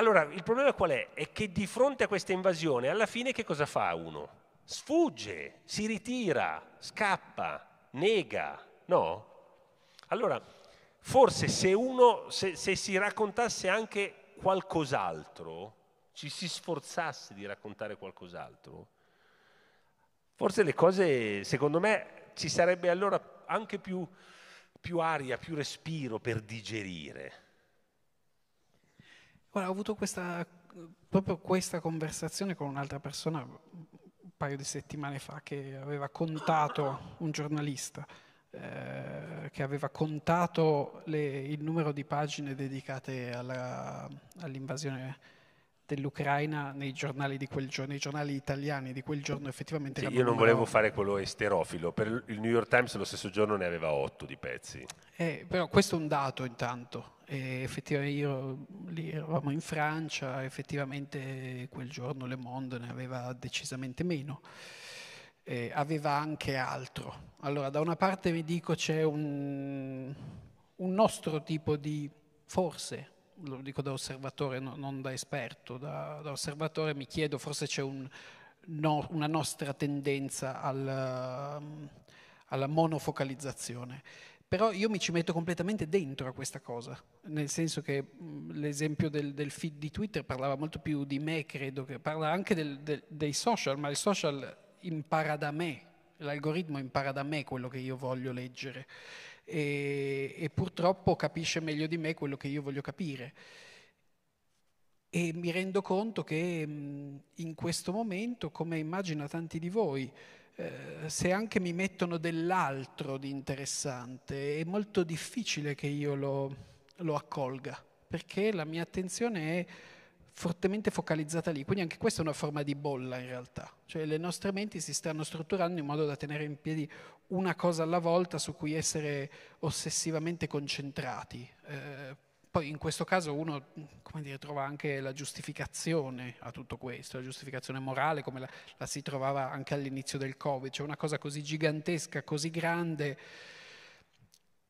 Allora, il problema qual è? È che di fronte a questa invasione, alla fine che cosa fa uno? Sfugge, si ritira, scappa, nega, no? Allora, forse se uno, se, se si raccontasse anche qualcos'altro, ci si sforzasse di raccontare qualcos'altro, forse le cose, secondo me, ci sarebbe allora anche più, più aria, più respiro per digerire. Guarda, ho avuto questa, proprio questa conversazione con un'altra persona un paio di settimane fa che aveva contato, un giornalista, eh, che aveva contato le, il numero di pagine dedicate alla, all'invasione dell'Ucraina nei giornali di quel giorno, nei giornali italiani di quel giorno effettivamente... Sì, io non volevo 8. fare quello esterofilo, per il New York Times lo stesso giorno ne aveva otto di pezzi. Eh, però questo è un dato intanto, e effettivamente io, lì eravamo in Francia, effettivamente quel giorno Le Monde ne aveva decisamente meno. Eh, aveva anche altro. Allora, da una parte vi dico c'è un, un nostro tipo di, forse, lo dico da osservatore, no, non da esperto, da, da, osservatore mi chiedo forse c'è un, no, una nostra tendenza al, ehm, alla monofocalizzazione. Però io mi ci metto completamente dentro a questa cosa, nel senso che l'esempio del, del, feed di Twitter parlava molto più di me, credo, che parla anche del, del, dei social, ma i social impara da me, l'algoritmo impara da me quello che io voglio leggere e, e purtroppo capisce meglio di me quello che io voglio capire. E mi rendo conto che mh, mm, in questo momento, come immagino tanti di voi, eh, se anche mi mettono dell'altro di interessante, è molto difficile che io lo, lo accolga, perché la mia attenzione è fortemente focalizzata lì. Quindi anche questa è una forma di bolla in realtà, cioè le nostre menti si stanno strutturando in modo da tenere in piedi una cosa alla volta su cui essere ossessivamente concentrati. Eh, poi in questo caso uno dire, trova anche la giustificazione a tutto questo, la giustificazione morale come la, la si trovava anche all'inizio del Covid, cioè una cosa così gigantesca, così grande,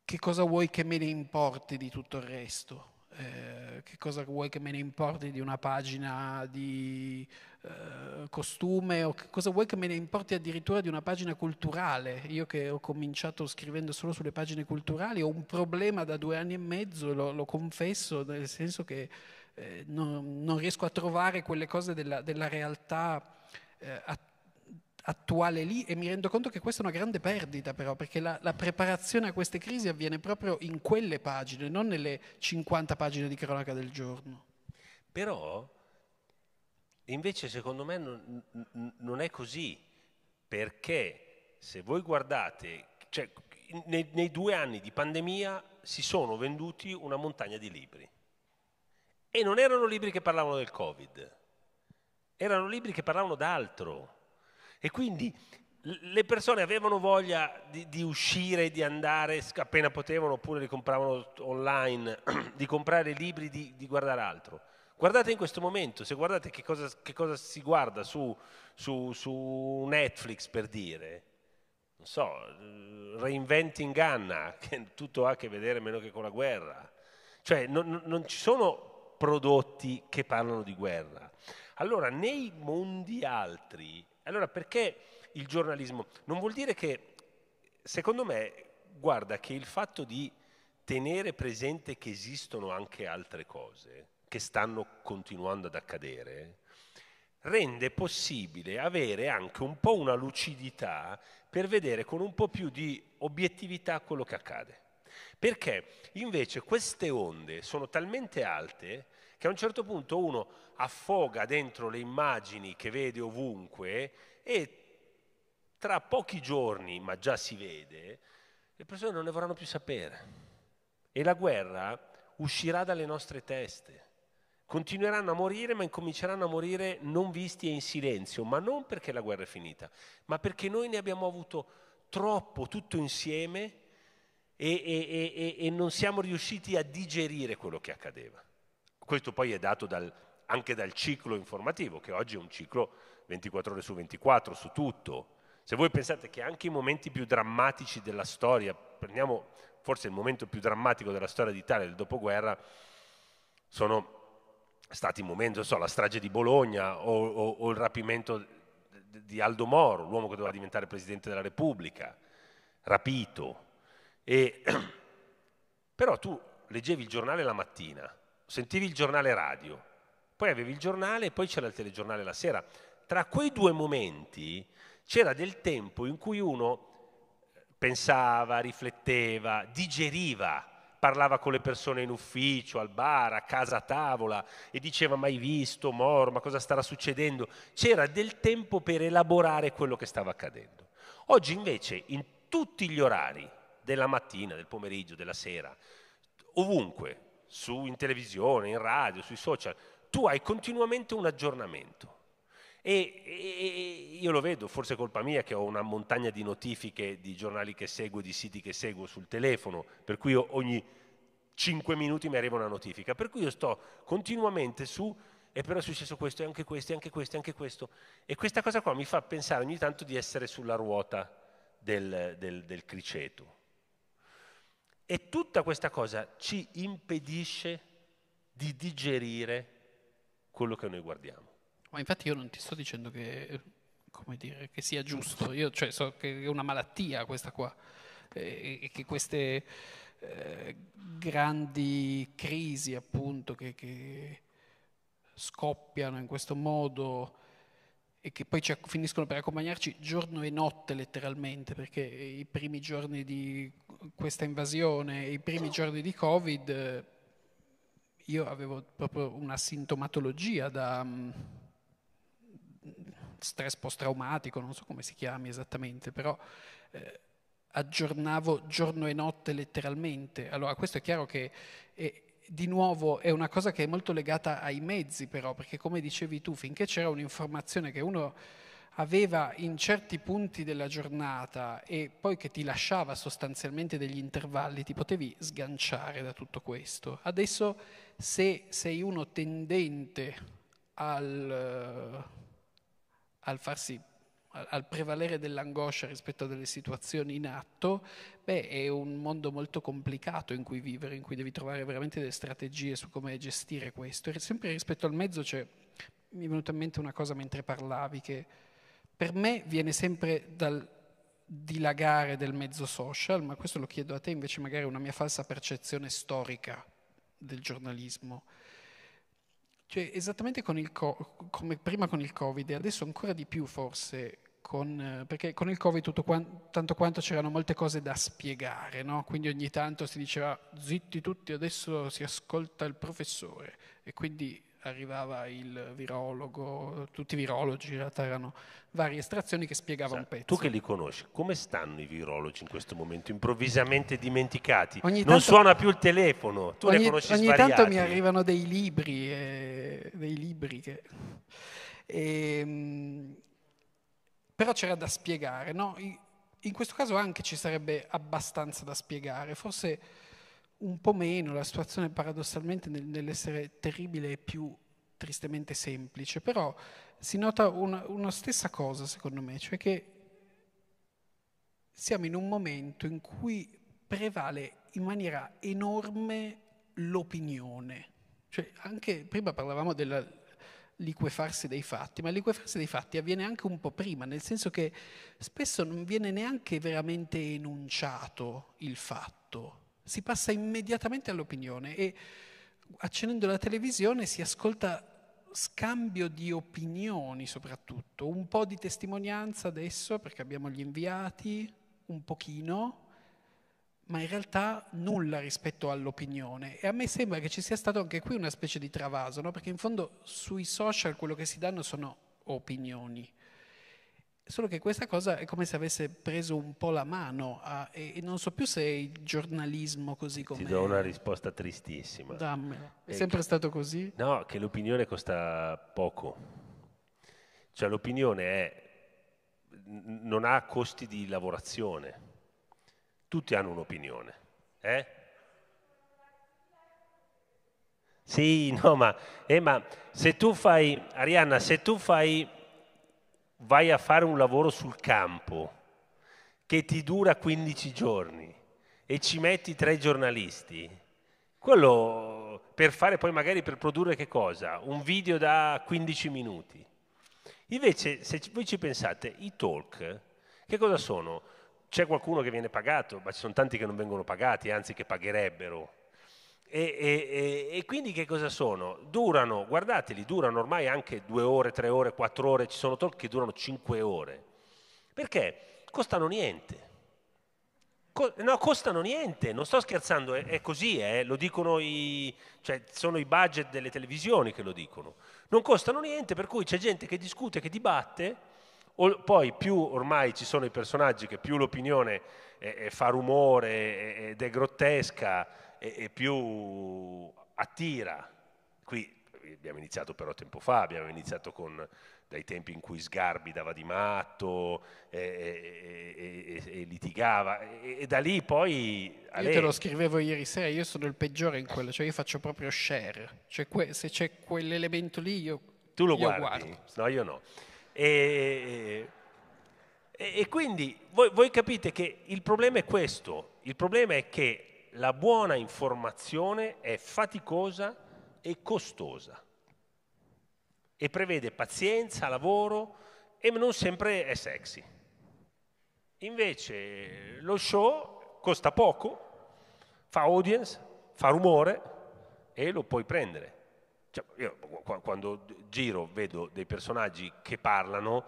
che cosa vuoi che me ne importi di tutto il resto? Eh, che cosa vuoi che me ne importi di una pagina di eh, costume o cosa vuoi che me ne importi addirittura di una pagina culturale. Io che ho cominciato scrivendo solo sulle pagine culturali ho un problema da due anni e mezzo, lo, lo confesso, nel senso che eh, non, non, riesco a trovare quelle cose della, della realtà eh, attuale attuale lì e mi rendo conto che questa è una grande perdita però perché la, la, preparazione a queste crisi avviene proprio in quelle pagine, non nelle 50 pagine di cronaca del giorno. Però Invece secondo me non, non è così, perché se voi guardate, cioè, nei, nei due anni di pandemia si sono venduti una montagna di libri. E non erano libri che parlavano del Covid, erano libri che parlavano d'altro. E quindi le persone avevano voglia di, di, uscire, di andare appena potevano, oppure li compravano online, di comprare libri, di, di guardare altro. Guardate in questo momento, se guardate che cosa, che cosa si guarda su, su, su, Netflix per dire, non so, Reinventing Anna, che tutto ha a che vedere meno che con la guerra. Cioè non, non ci sono prodotti che parlano di guerra. Allora, nei mondi altri, allora perché il giornalismo? Non vuol dire che, secondo me, guarda che il fatto di tenere presente che esistono anche altre cose, che stanno continuando ad accadere, rende possibile avere anche un po' una lucidità per vedere con un po' più di obiettività quello che accade. Perché invece queste onde sono talmente alte che a un certo punto uno affoga dentro le immagini che vede ovunque e tra pochi giorni, ma già si vede, le persone non ne vorranno più sapere. E la guerra uscirà dalle nostre teste. Continueranno a morire, ma incominceranno a morire non visti e in silenzio, ma non perché la guerra è finita, ma perché noi ne abbiamo avuto troppo tutto insieme e, e, e, e non siamo riusciti a digerire quello che accadeva. Questo poi è dato dal, anche dal ciclo informativo, che oggi è un ciclo 24 ore su 24, su tutto. Se voi pensate che anche i momenti più drammatici della storia, prendiamo forse il momento più drammatico della storia d'Italia, il dopoguerra, sono stati momenti, non so, la strage di Bologna o, o, o il rapimento di Aldo Moro, l'uomo che doveva diventare Presidente della Repubblica, rapito. E, però tu leggevi il giornale la mattina, sentivi il giornale radio, poi avevi il giornale e poi c'era il telegiornale la sera. Tra quei due momenti c'era del tempo in cui uno pensava, rifletteva, digeriva parlava con le persone in ufficio, al bar, a casa a tavola e diceva mai visto, mor, ma cosa starà succedendo? C'era del tempo per elaborare quello che stava accadendo. Oggi invece in tutti gli orari della mattina, del pomeriggio, della sera, ovunque, su, in televisione, in radio, sui social, tu hai continuamente un aggiornamento. E, e, io lo vedo, forse è colpa mia che ho una montagna di notifiche di giornali che seguo, di siti che seguo sul telefono, per cui ogni 5 minuti mi arriva una notifica, per cui io sto continuamente su e però è successo questo e anche questo e anche questo e anche questo. E questa cosa qua mi fa pensare ogni tanto di essere sulla ruota del, del, del criceto. E tutta questa cosa ci impedisce di digerire quello che noi guardiamo. Ma infatti io non ti sto dicendo che, dire, che sia giusto, io cioè, so che è una malattia questa qua, e che queste eh, grandi crisi appunto che, che, scoppiano in questo modo e che poi finiscono per accompagnarci giorno e notte letteralmente, perché i primi giorni di questa invasione, i primi giorni di Covid, io avevo proprio una sintomatologia da mm, stress post-traumatico, non so come si chiami esattamente, però eh, aggiornavo giorno e notte letteralmente. Allora questo è chiaro che è, di nuovo è una cosa che è molto legata ai mezzi però, perché come dicevi tu, finché c'era un'informazione che uno aveva in certi punti della giornata e poi che ti lasciava sostanzialmente degli intervalli, ti potevi sganciare da tutto questo. Adesso se sei uno tendente al al farsi al prevalere dell'angoscia rispetto a delle situazioni in atto, beh, è un mondo molto complicato in cui vivere, in cui devi trovare veramente delle strategie su come gestire questo. E sempre rispetto al mezzo, cioè, mi è venuta in mente una cosa mentre parlavi, che per me viene sempre dal dilagare del mezzo social, ma questo lo chiedo a te invece magari una mia falsa percezione storica del giornalismo. Cioè, esattamente con co- come prima con il Covid, e adesso ancora di più forse, con, eh, perché con il Covid quanto, tanto quanto c'erano molte cose da spiegare, no? quindi ogni tanto si diceva zitti tutti, adesso si ascolta il professore e quindi arrivava il virologo, tutti i virologi, in realtà erano varie estrazioni che spiegava esatto. un pezzo. Tu che li conosci, come stanno i virologi in questo momento? Improvvisamente dimenticati? Ogni non tanto, suona più il telefono, tu ogni, ne conosci Ogni svariati. tanto mi arrivano dei libri, eh, dei libri che... Eh, però c'era da spiegare, no? In questo caso anche ci sarebbe abbastanza da spiegare, forse un po' meno, la situazione paradossalmente nell'essere terribile è più tristemente semplice, però si nota una, una stessa cosa secondo me, cioè che siamo in un momento in cui prevale in maniera enorme l'opinione. Cioè, anche prima parlavamo del liquefarsi dei fatti, ma il liquefarsi dei fatti avviene anche un po' prima, nel senso che spesso non viene neanche veramente enunciato il fatto, si passa immediatamente all'opinione e accendendo la televisione si ascolta scambio di opinioni soprattutto, un po' di testimonianza adesso perché abbiamo gli inviati, un pochino, ma in realtà nulla rispetto all'opinione. E a me sembra che ci sia stato anche qui una specie di travaso, no? perché in fondo sui social quello che si danno sono opinioni. Solo che questa cosa è come se avesse preso un po' la mano a, e, e, non so più se è il giornalismo così come... Ti do una risposta tristissima. Dammela. È, è eh, sempre che, stato così? No, che l'opinione costa poco. Cioè l'opinione è, non ha costi di lavorazione. Tutti hanno un'opinione. Eh? Sì, no, ma, eh, ma se tu fai, Arianna, se tu fai vai a fare un lavoro sul campo che ti dura 15 giorni e ci metti tre giornalisti, quello per fare poi magari per produrre che cosa? Un video da 15 minuti. Invece se voi ci pensate, i talk, che cosa sono? C'è qualcuno che viene pagato, ma ci sono tanti che non vengono pagati, anzi che pagherebbero e, e, e, quindi che cosa sono? Durano, guardateli, durano ormai anche due ore, tre ore, quattro ore, ci sono talk che durano cinque ore. Perché? Costano niente. Co- no, costano niente, non sto scherzando, è, è così, eh? lo dicono i... Cioè, sono i budget delle televisioni che lo dicono. Non costano niente, per cui c'è gente che discute, che dibatte, o, poi più ormai ci sono i personaggi che più l'opinione eh, eh fa rumore eh, eh, ed è grottesca, e, e più attira. Qui abbiamo iniziato però tempo fa, abbiamo iniziato con, dai tempi in cui Sgarbi dava di matto e, e, e litigava e, da lì poi... Io te lo scrivevo ieri sera, io sono il peggiore in quello, cioè io faccio proprio share, cioè que- se c'è quell'elemento lì io... Tu lo io guardi, guardo. no io no. E, quindi voi, voi capite che il problema è questo, il problema è che la buona informazione è faticosa e costosa e prevede pazienza, lavoro e non sempre è sexy. Invece lo show costa poco, fa audience, fa rumore e lo puoi prendere. Cioè, io quando giro vedo dei personaggi che parlano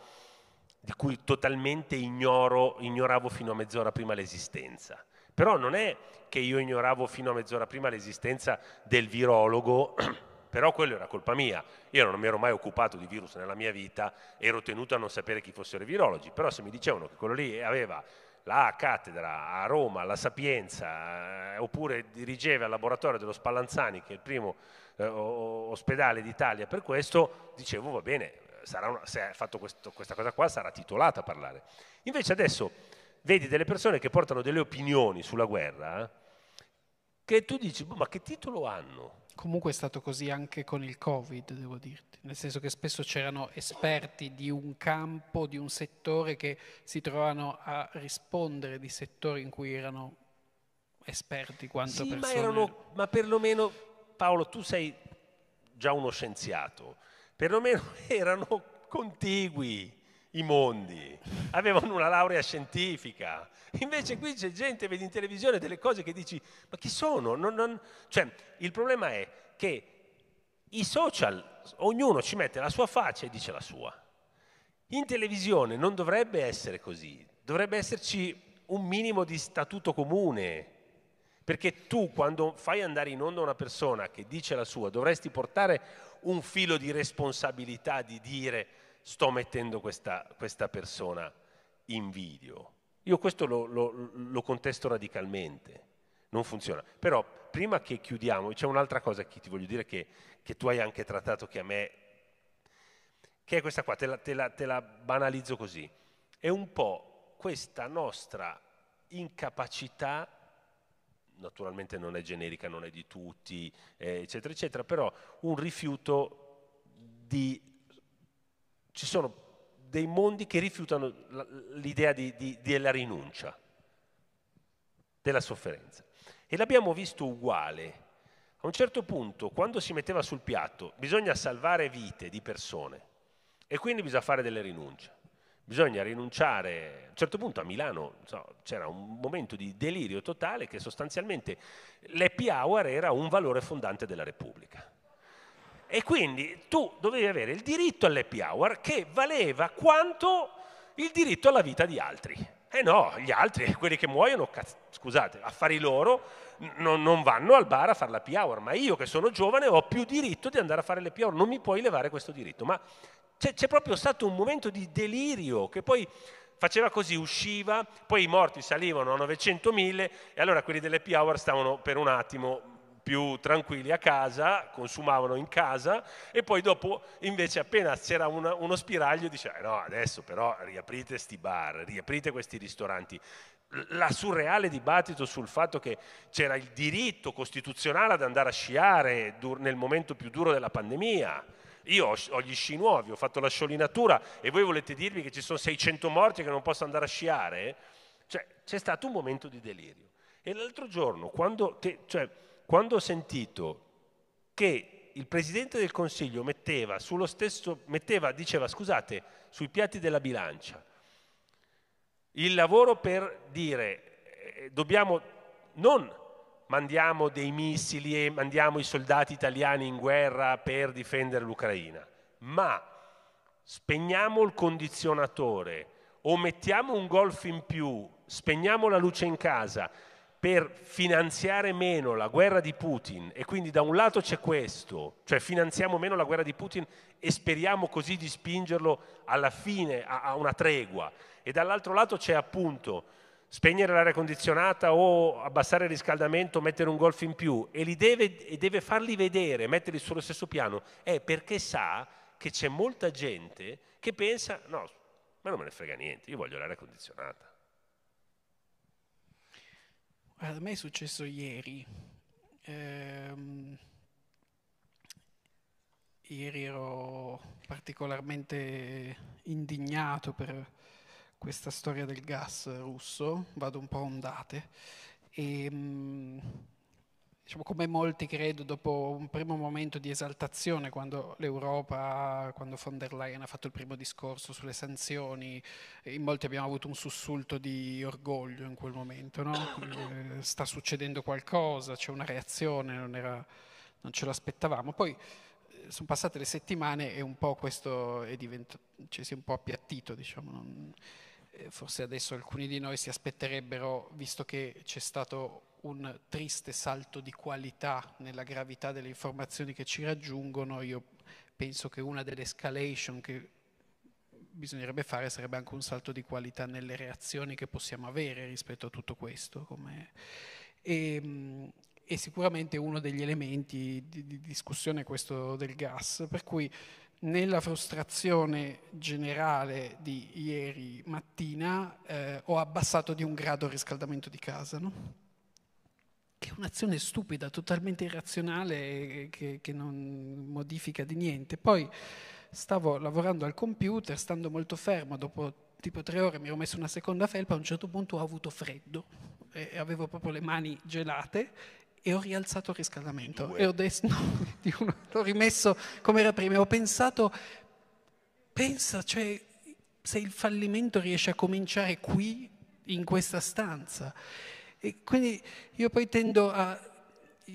di cui totalmente ignoro, ignoravo fino a mezz'ora prima l'esistenza. Però non è che io ignoravo fino a mezz'ora prima l'esistenza del virologo, però quello era colpa mia. Io non mi ero mai occupato di virus nella mia vita, ero tenuto a non sapere chi fossero i virologi, però se mi dicevano che quello lì aveva la cattedra a Roma, la Sapienza, eh, oppure dirigeva il laboratorio dello Spallanzani, che è il primo eh, ospedale d'Italia per questo, dicevo va bene, una, se ha fatto questo, questa cosa qua sarà titolata a parlare. Invece adesso vedi delle persone che portano delle opinioni sulla guerra eh, che tu dici, boh, ma che titolo hanno? Comunque è stato così anche con il Covid, devo dirti, nel senso che spesso c'erano esperti di un campo, di un settore che si trovano a rispondere di settori in cui erano esperti quanto sì, persone. Ma, erano, ma perlomeno, Paolo, tu sei già uno scienziato, perlomeno erano contigui i mondi, avevano una laurea scientifica. Invece qui c'è gente, vedi in televisione delle cose che dici, ma chi sono? Non, non... Cioè, il problema è che i social, ognuno ci mette la sua faccia e dice la sua. In televisione non dovrebbe essere così, dovrebbe esserci un minimo di statuto comune, perché tu quando fai andare in onda una persona che dice la sua, dovresti portare un filo di responsabilità di dire sto mettendo questa, questa persona in video. Io questo lo, lo, lo contesto radicalmente, non funziona. Però prima che chiudiamo, c'è un'altra cosa che ti voglio dire che, che, tu hai anche trattato, che a me, che è questa qua, te la, te la, te la banalizzo così. È un po' questa nostra incapacità naturalmente non è generica, non è di tutti, eh, eccetera, eccetera, però un rifiuto di ci sono dei mondi che rifiutano l'idea di, di, della rinuncia, della sofferenza. E l'abbiamo visto uguale. A un certo punto, quando si metteva sul piatto, bisogna salvare vite di persone e quindi bisogna fare delle rinunce. Bisogna rinunciare, a un certo punto a Milano so, c'era un momento di delirio totale che sostanzialmente l'happy hour era un valore fondante della Repubblica. E quindi tu dovevi avere il diritto all'happy hour che valeva quanto il diritto alla vita di altri. E eh no, gli altri, quelli che muoiono, cazz- scusate, affari loro, n- non vanno al bar a fare l'happy hour, ma io che sono giovane ho più diritto di andare a fare l'happy hour, non mi puoi levare questo diritto. Ma c'è, c'è proprio stato un momento di delirio che poi faceva così, usciva, poi i morti salivano a 900.000 e allora quelli dell'happy hour stavano per un attimo più tranquilli a casa, consumavano in casa e poi dopo invece appena c'era una, uno spiraglio diceva eh, no adesso però riaprite sti bar, riaprite questi ristoranti. La surreale dibattito sul fatto che c'era il diritto costituzionale ad andare a sciare nel momento più duro della pandemia. Io ho, gli sci nuovi, ho fatto la sciolinatura e voi volete dirmi che ci sono 600 morti e che non posso andare a sciare? Cioè, c'è stato un momento di delirio. E l'altro giorno, quando... Te, cioè, quando ho sentito che il Presidente del Consiglio metteva sullo stesso, metteva, diceva scusate, sui piatti della bilancia, il lavoro per dire eh, dobbiamo non mandiamo dei missili e mandiamo i soldati italiani in guerra per difendere l'Ucraina, ma spegniamo il condizionatore o mettiamo un golf in più, spegniamo la luce in casa, per finanziare meno la guerra di Putin e quindi da un lato c'è questo, cioè finanziamo meno la guerra di Putin e speriamo così di spingerlo alla fine a, a una tregua e dall'altro lato c'è appunto spegnere l'aria condizionata o abbassare il riscaldamento, mettere un golf in più e, li deve, e deve farli vedere, metterli sullo stesso piano, è perché sa che c'è molta gente che pensa no, ma non me ne frega niente, io voglio l'aria condizionata a me è successo ieri. Ehm, ieri ero particolarmente indignato per questa storia del gas russo, vado un po' a ondate. E, ehm, diciamo, come molti credo, dopo un primo momento di esaltazione, quando l'Europa, quando von der Leyen ha fatto il primo discorso sulle sanzioni, eh, in molti abbiamo avuto un sussulto di orgoglio in quel momento, no? Eh, sta succedendo qualcosa, c'è una reazione, non, era, non ce l'aspettavamo. Poi eh, sono passate le settimane e un po' questo è diventato, cioè, si è un po' appiattito, diciamo. Non, forse adesso alcuni di noi si aspetterebbero, visto che c'è stato un triste salto di qualità nella gravità delle informazioni che ci raggiungono, io penso che una delle escalation che bisognerebbe fare sarebbe anche un salto di qualità nelle reazioni che possiamo avere rispetto a tutto questo. E, ehm, e, sicuramente uno degli elementi di, di discussione è questo del gas, per cui nella frustrazione generale di ieri mattina eh, ho abbassato di un grado il riscaldamento di casa. No? un'azione stupida, totalmente irrazionale, che, che non modifica di niente. Poi stavo lavorando al computer, stando molto fermo, dopo tipo tre ore mi ero messo una seconda felpa, a un certo punto ho avuto freddo e avevo proprio le mani gelate e ho rialzato il riscaldamento e ho detto, no, l'ho rimesso come era prima ho pensato, pensa, cioè, se il fallimento riesce a cominciare qui, in questa stanza. E quindi io poi tendo a...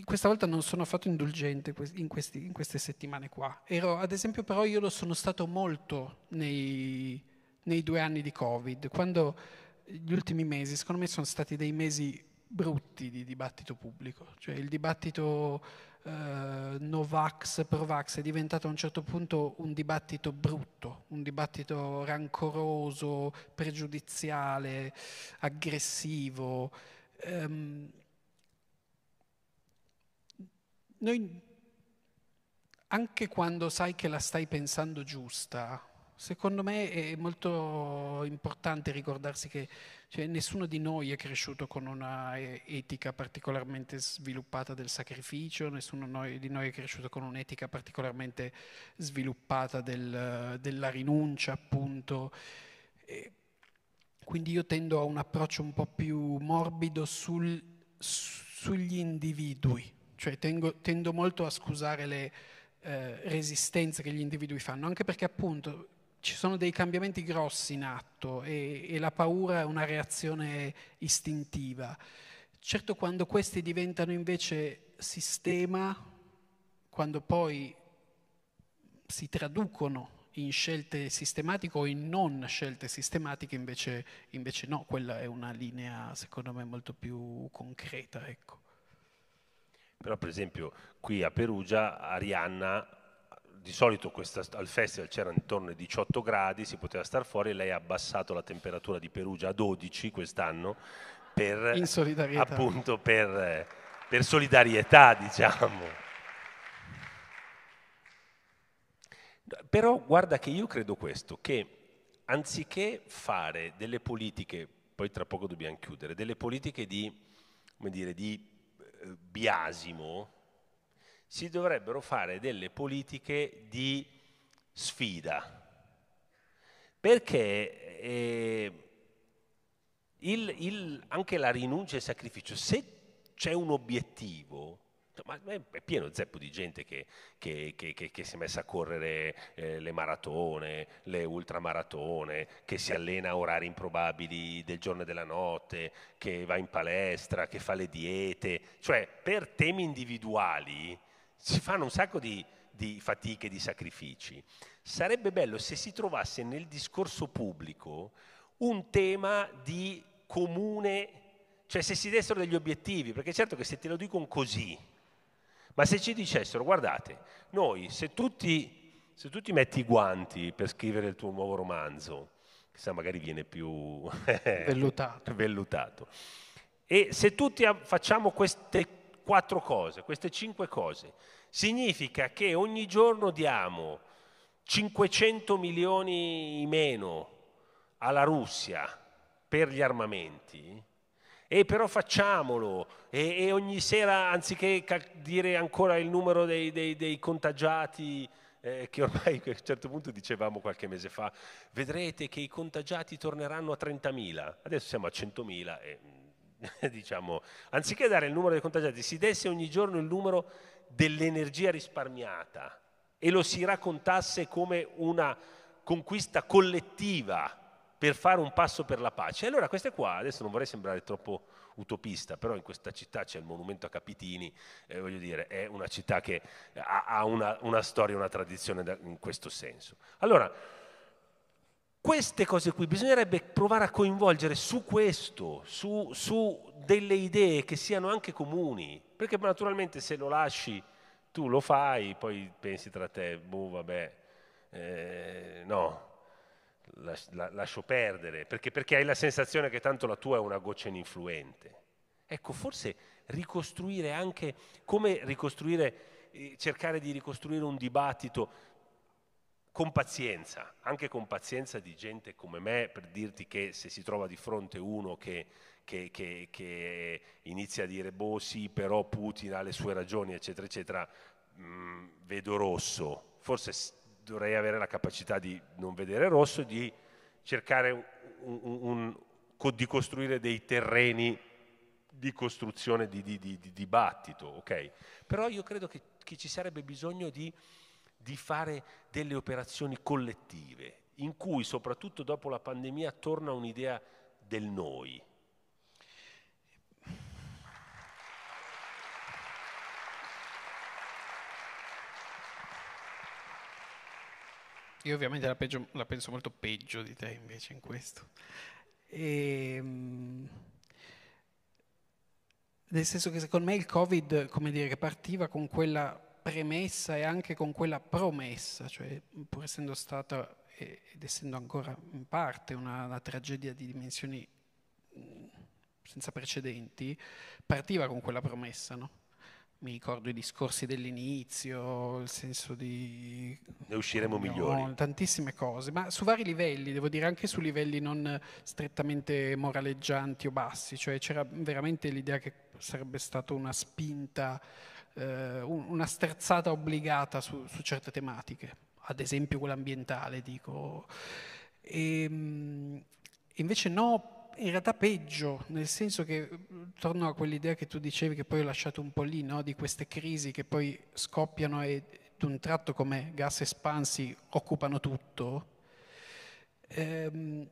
Questa volta non sono affatto indulgente in, questi, in queste settimane qua. Ero, ad esempio però io lo sono stato molto nei, nei due anni di Covid, quando gli ultimi mesi, secondo me sono stati dei mesi brutti di dibattito pubblico, cioè il dibattito eh, Novax, Provax è diventato a un certo punto un dibattito brutto, un dibattito rancoroso, pregiudiziale, aggressivo Um, noi, anche quando sai che la stai pensando giusta, secondo me è molto importante ricordarsi che cioè, nessuno di noi è cresciuto con una etica particolarmente sviluppata del sacrificio, nessuno di noi è cresciuto con un'etica particolarmente sviluppata del, della rinuncia, appunto. E quindi io tendo a un approccio un po' più morbido sul, sugli individui, cioè tengo, tendo molto a scusare le eh, resistenze che gli individui fanno, anche perché appunto ci sono dei cambiamenti grossi in atto e, e la paura è una reazione istintiva. Certo quando questi diventano invece sistema, quando poi si traducono in scelte sistematiche o in non scelte sistematiche, invece, invece no, quella è una linea secondo me molto più concreta. Ecco. Però per esempio qui a Perugia Arianna di solito questa, al festival c'era intorno ai 18 gradi, si poteva star fuori, lei ha abbassato la temperatura di Perugia a 12 quest'anno per, appunto, per, per solidarietà diciamo. Però guarda che io credo questo, che anziché fare delle politiche, poi tra poco dobbiamo chiudere, delle politiche di, dire, di eh, biasimo, si dovrebbero fare delle politiche di sfida. Perché eh, il, il, anche la rinuncia e il sacrificio, se c'è un obiettivo, Certo, ma è pieno zeppo di gente che, che, che, che si è messa a correre eh, le maratone, le ultramaratone, che si allena a orari improbabili del giorno e della notte, che va in palestra, che fa le diete. Cioè, per temi individuali si fanno un sacco di, di fatiche, di sacrifici. Sarebbe bello se si trovasse nel discorso pubblico un tema di comune, cioè se si dessero degli obiettivi, perché certo che se te lo dicono così, ma se ci dicessero, guardate, noi se tu ti, se tu ti metti i guanti per scrivere il tuo nuovo romanzo, chissà magari viene più vellutato. vellutato. E se tutti facciamo queste quattro cose, queste cinque cose, significa che ogni giorno diamo 500 milioni in meno alla Russia per gli armamenti, e però facciamolo e, e ogni sera, anziché dire ancora il numero dei, dei, dei contagiati, eh, che ormai a un certo punto dicevamo qualche mese fa, vedrete che i contagiati torneranno a 30.000, adesso siamo a 100.000 e diciamo, anziché dare il numero dei contagiati, si desse ogni giorno il numero dell'energia risparmiata e lo si raccontasse come una conquista collettiva per fare un passo per la pace. E allora queste qua, adesso non vorrei sembrare troppo utopista, però in questa città c'è il monumento a Capitini, eh, voglio dire, è una città che ha, ha una, una, storia, una tradizione da, in questo senso. Allora, queste cose qui bisognerebbe provare a coinvolgere su questo, su, su delle idee che siano anche comuni, perché naturalmente se lo lasci tu lo fai, poi pensi tra te, boh vabbè, eh, no, la, lascio perdere, perché, perché hai la sensazione che tanto la tua è una goccia ininfluente. Ecco, forse ricostruire anche come ricostruire, eh, cercare di ricostruire un dibattito con pazienza, anche con pazienza di gente come me, per dirti che se si trova di fronte uno che, che, che, che inizia a dire boh sì, però Putin ha le sue ragioni, eccetera, eccetera, mh, mm, vedo rosso. Forse dovrei avere la capacità di non vedere rosso, di cercare un, un, un, di costruire dei terreni di costruzione di, di, di, di dibattito, ok? Però io credo che, che ci sarebbe bisogno di, fare delle operazioni collettive, in cui soprattutto dopo la pandemia torna un'idea del noi, Io ovviamente la, peggio, la penso molto peggio di te invece in questo. E, ehm, nel senso che secondo me il Covid, come dire, partiva con quella premessa e anche con quella promessa, cioè pur essendo stata ed essendo ancora in parte una, una tragedia di dimensioni mm, senza precedenti, partiva con quella promessa, no? mi ricordo i discorsi dell'inizio, il senso di... Ne usciremo migliori. No, tantissime cose, ma su vari livelli, devo dire anche su livelli non strettamente moraleggianti o bassi, cioè c'era veramente l'idea che sarebbe stata una spinta, eh, una sterzata obbligata su, su certe tematiche, ad esempio quella ambientale, dico. E, ehm, invece no, in realtà peggio, nel senso che mm, torno a quell'idea che tu dicevi che poi ho lasciato un po' lì, no? di queste crisi che poi scoppiano e d'un tratto come gas espansi occupano tutto. Ehm,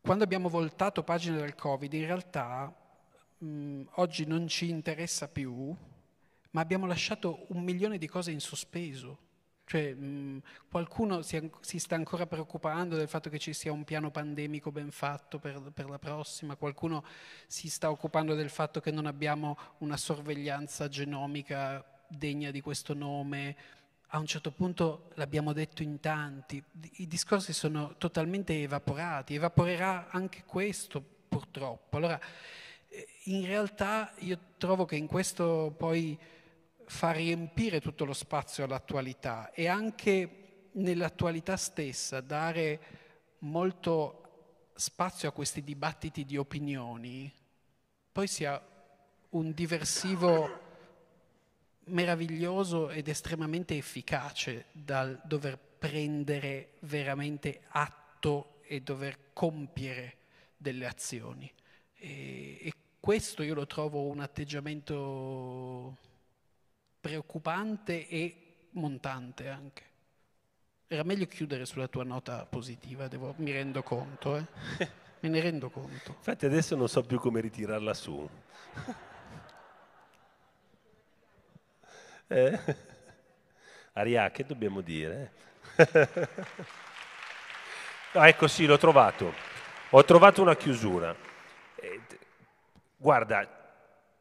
quando abbiamo voltato pagine del Covid, in realtà mh, mm, oggi non ci interessa più, ma abbiamo lasciato un milione di cose in sospeso cioè, mh, qualcuno si, si, sta ancora preoccupando del fatto che ci sia un piano pandemico ben fatto per, per, la prossima, qualcuno si sta occupando del fatto che non abbiamo una sorveglianza genomica degna di questo nome. A un certo punto l'abbiamo detto in tanti, i discorsi sono totalmente evaporati, evaporerà anche questo purtroppo. Allora, eh, in realtà io trovo che in questo poi fa riempire tutto lo spazio all'attualità e anche nell'attualità stessa dare molto spazio a questi dibattiti di opinioni, poi sia un diversivo meraviglioso ed estremamente efficace dal dover prendere veramente atto e dover compiere delle azioni. E, e questo io lo trovo un atteggiamento preoccupante e montante anche. Era meglio chiudere sulla tua nota positiva, devo, mi rendo conto, eh? me ne rendo conto. Infatti adesso non so più come ritirarla su. eh? Aria, che dobbiamo dire? no, ah, ecco sì, l'ho trovato. Ho trovato una chiusura. Eh, guarda,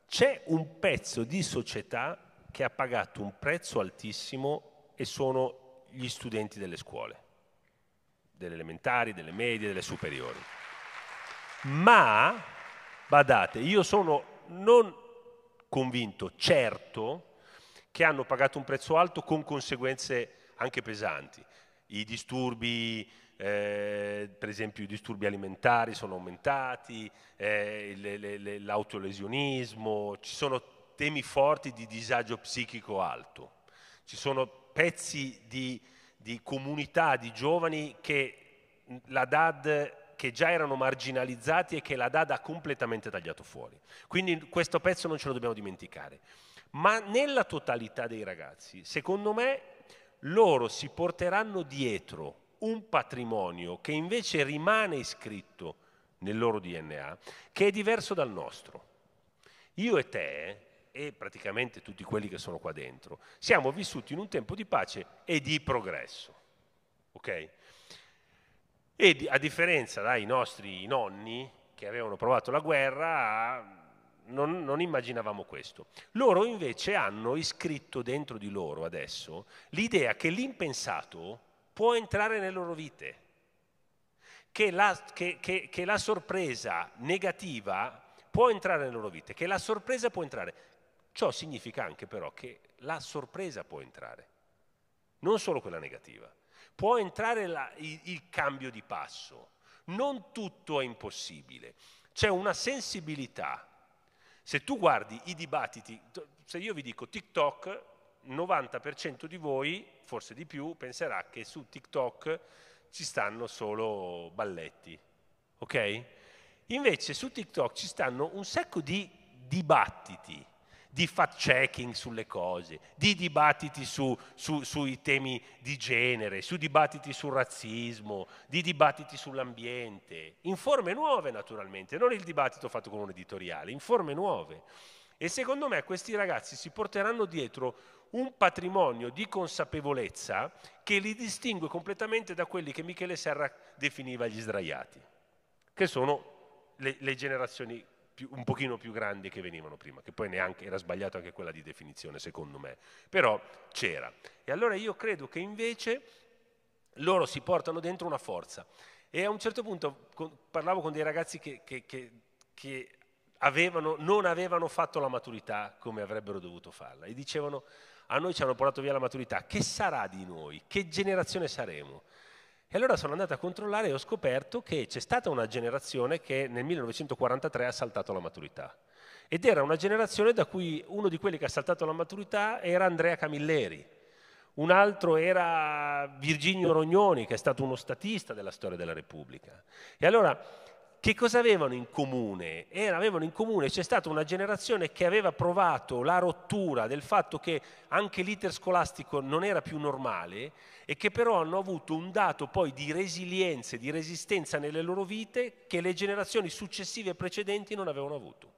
c'è un pezzo di società che ha pagato un prezzo altissimo e sono gli studenti delle scuole, delle elementari, delle medie, delle superiori. Ma, badate, io sono non convinto, certo, che hanno pagato un prezzo alto con conseguenze anche pesanti. I disturbi eh, per esempio i disturbi alimentari sono aumentati, eh, l'autolesionismo, ci sono temi forti di disagio psichico alto. Ci sono pezzi di, di comunità di giovani che la DAD che già erano marginalizzati e che la DAD ha completamente tagliato fuori. Quindi questo pezzo non ce lo dobbiamo dimenticare. Ma nella totalità dei ragazzi, secondo me, loro si porteranno dietro un patrimonio che invece rimane iscritto nel loro DNA, che è diverso dal nostro. Io e te e praticamente tutti quelli che sono qua dentro, siamo vissuti in un tempo di pace e di progresso. Ok? E a differenza dai nostri nonni che avevano provato la guerra, non, non, immaginavamo questo. Loro invece hanno iscritto dentro di loro adesso l'idea che l'impensato può entrare nelle loro vite, che la, che, che, che la sorpresa negativa può entrare nelle loro vite, che la sorpresa può entrare. Ciò significa anche però che la sorpresa può entrare, non solo quella negativa. Può entrare la, il, il cambio di passo. Non tutto è impossibile. C'è una sensibilità. Se tu guardi i dibattiti, se io vi dico TikTok, 90% di voi, forse di più, penserà che su TikTok ci stanno solo balletti. Ok? Invece su TikTok ci stanno un sacco di dibattiti di fact-checking sulle cose, di dibattiti su, su, sui temi di genere, su dibattiti sul razzismo, di dibattiti sull'ambiente, in forme nuove naturalmente, non il dibattito fatto con un editoriale, in forme nuove. E secondo me questi ragazzi si porteranno dietro un patrimonio di consapevolezza che li distingue completamente da quelli che Michele Serra definiva gli sdraiati, che sono le, le generazioni più, un pochino più grandi che venivano prima, che poi neanche era sbagliato anche quella di definizione secondo me, però c'era. E allora io credo che invece loro si portano dentro una forza. E a un certo punto con, parlavo con dei ragazzi che, che, che, che avevano, non avevano fatto la maturità come avrebbero dovuto farla e dicevano a noi ci hanno portato via la maturità, che sarà di noi? Che generazione saremo? E allora sono andato a controllare e ho scoperto che c'è stata una generazione che nel 1943 ha saltato la maturità. Ed era una generazione da cui uno di quelli che ha saltato la maturità era Andrea Camilleri, un altro era Virginio Rognoni, che è stato uno statista della storia della Repubblica. E allora che cosa avevano in comune? Era, avevano in comune, c'è stata una generazione che aveva provato la rottura del fatto che anche l'iter scolastico non era più normale e che però hanno avuto un dato poi di resilienza e di resistenza nelle loro vite che le generazioni successive e precedenti non avevano avuto.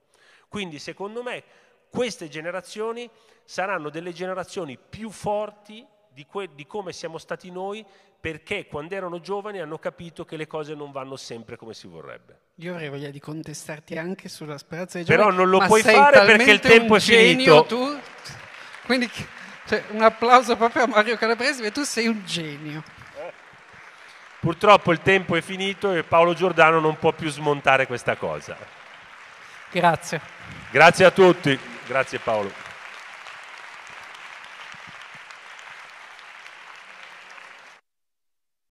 Quindi secondo me queste generazioni saranno delle generazioni più forti di, que- di come siamo stati noi perché quando erano giovani hanno capito che le cose non vanno sempre come si vorrebbe. Io avrei voglia di contestarti anche sulla speranza dei giovani. Però non lo puoi fare perché il tempo è finito. genio, Tu? Quindi cioè, un applauso proprio a Mario Calabresi perché tu sei un genio. Purtroppo il tempo è finito e Paolo Giordano non può più smontare questa cosa. Grazie. Grazie a tutti. Grazie Paolo.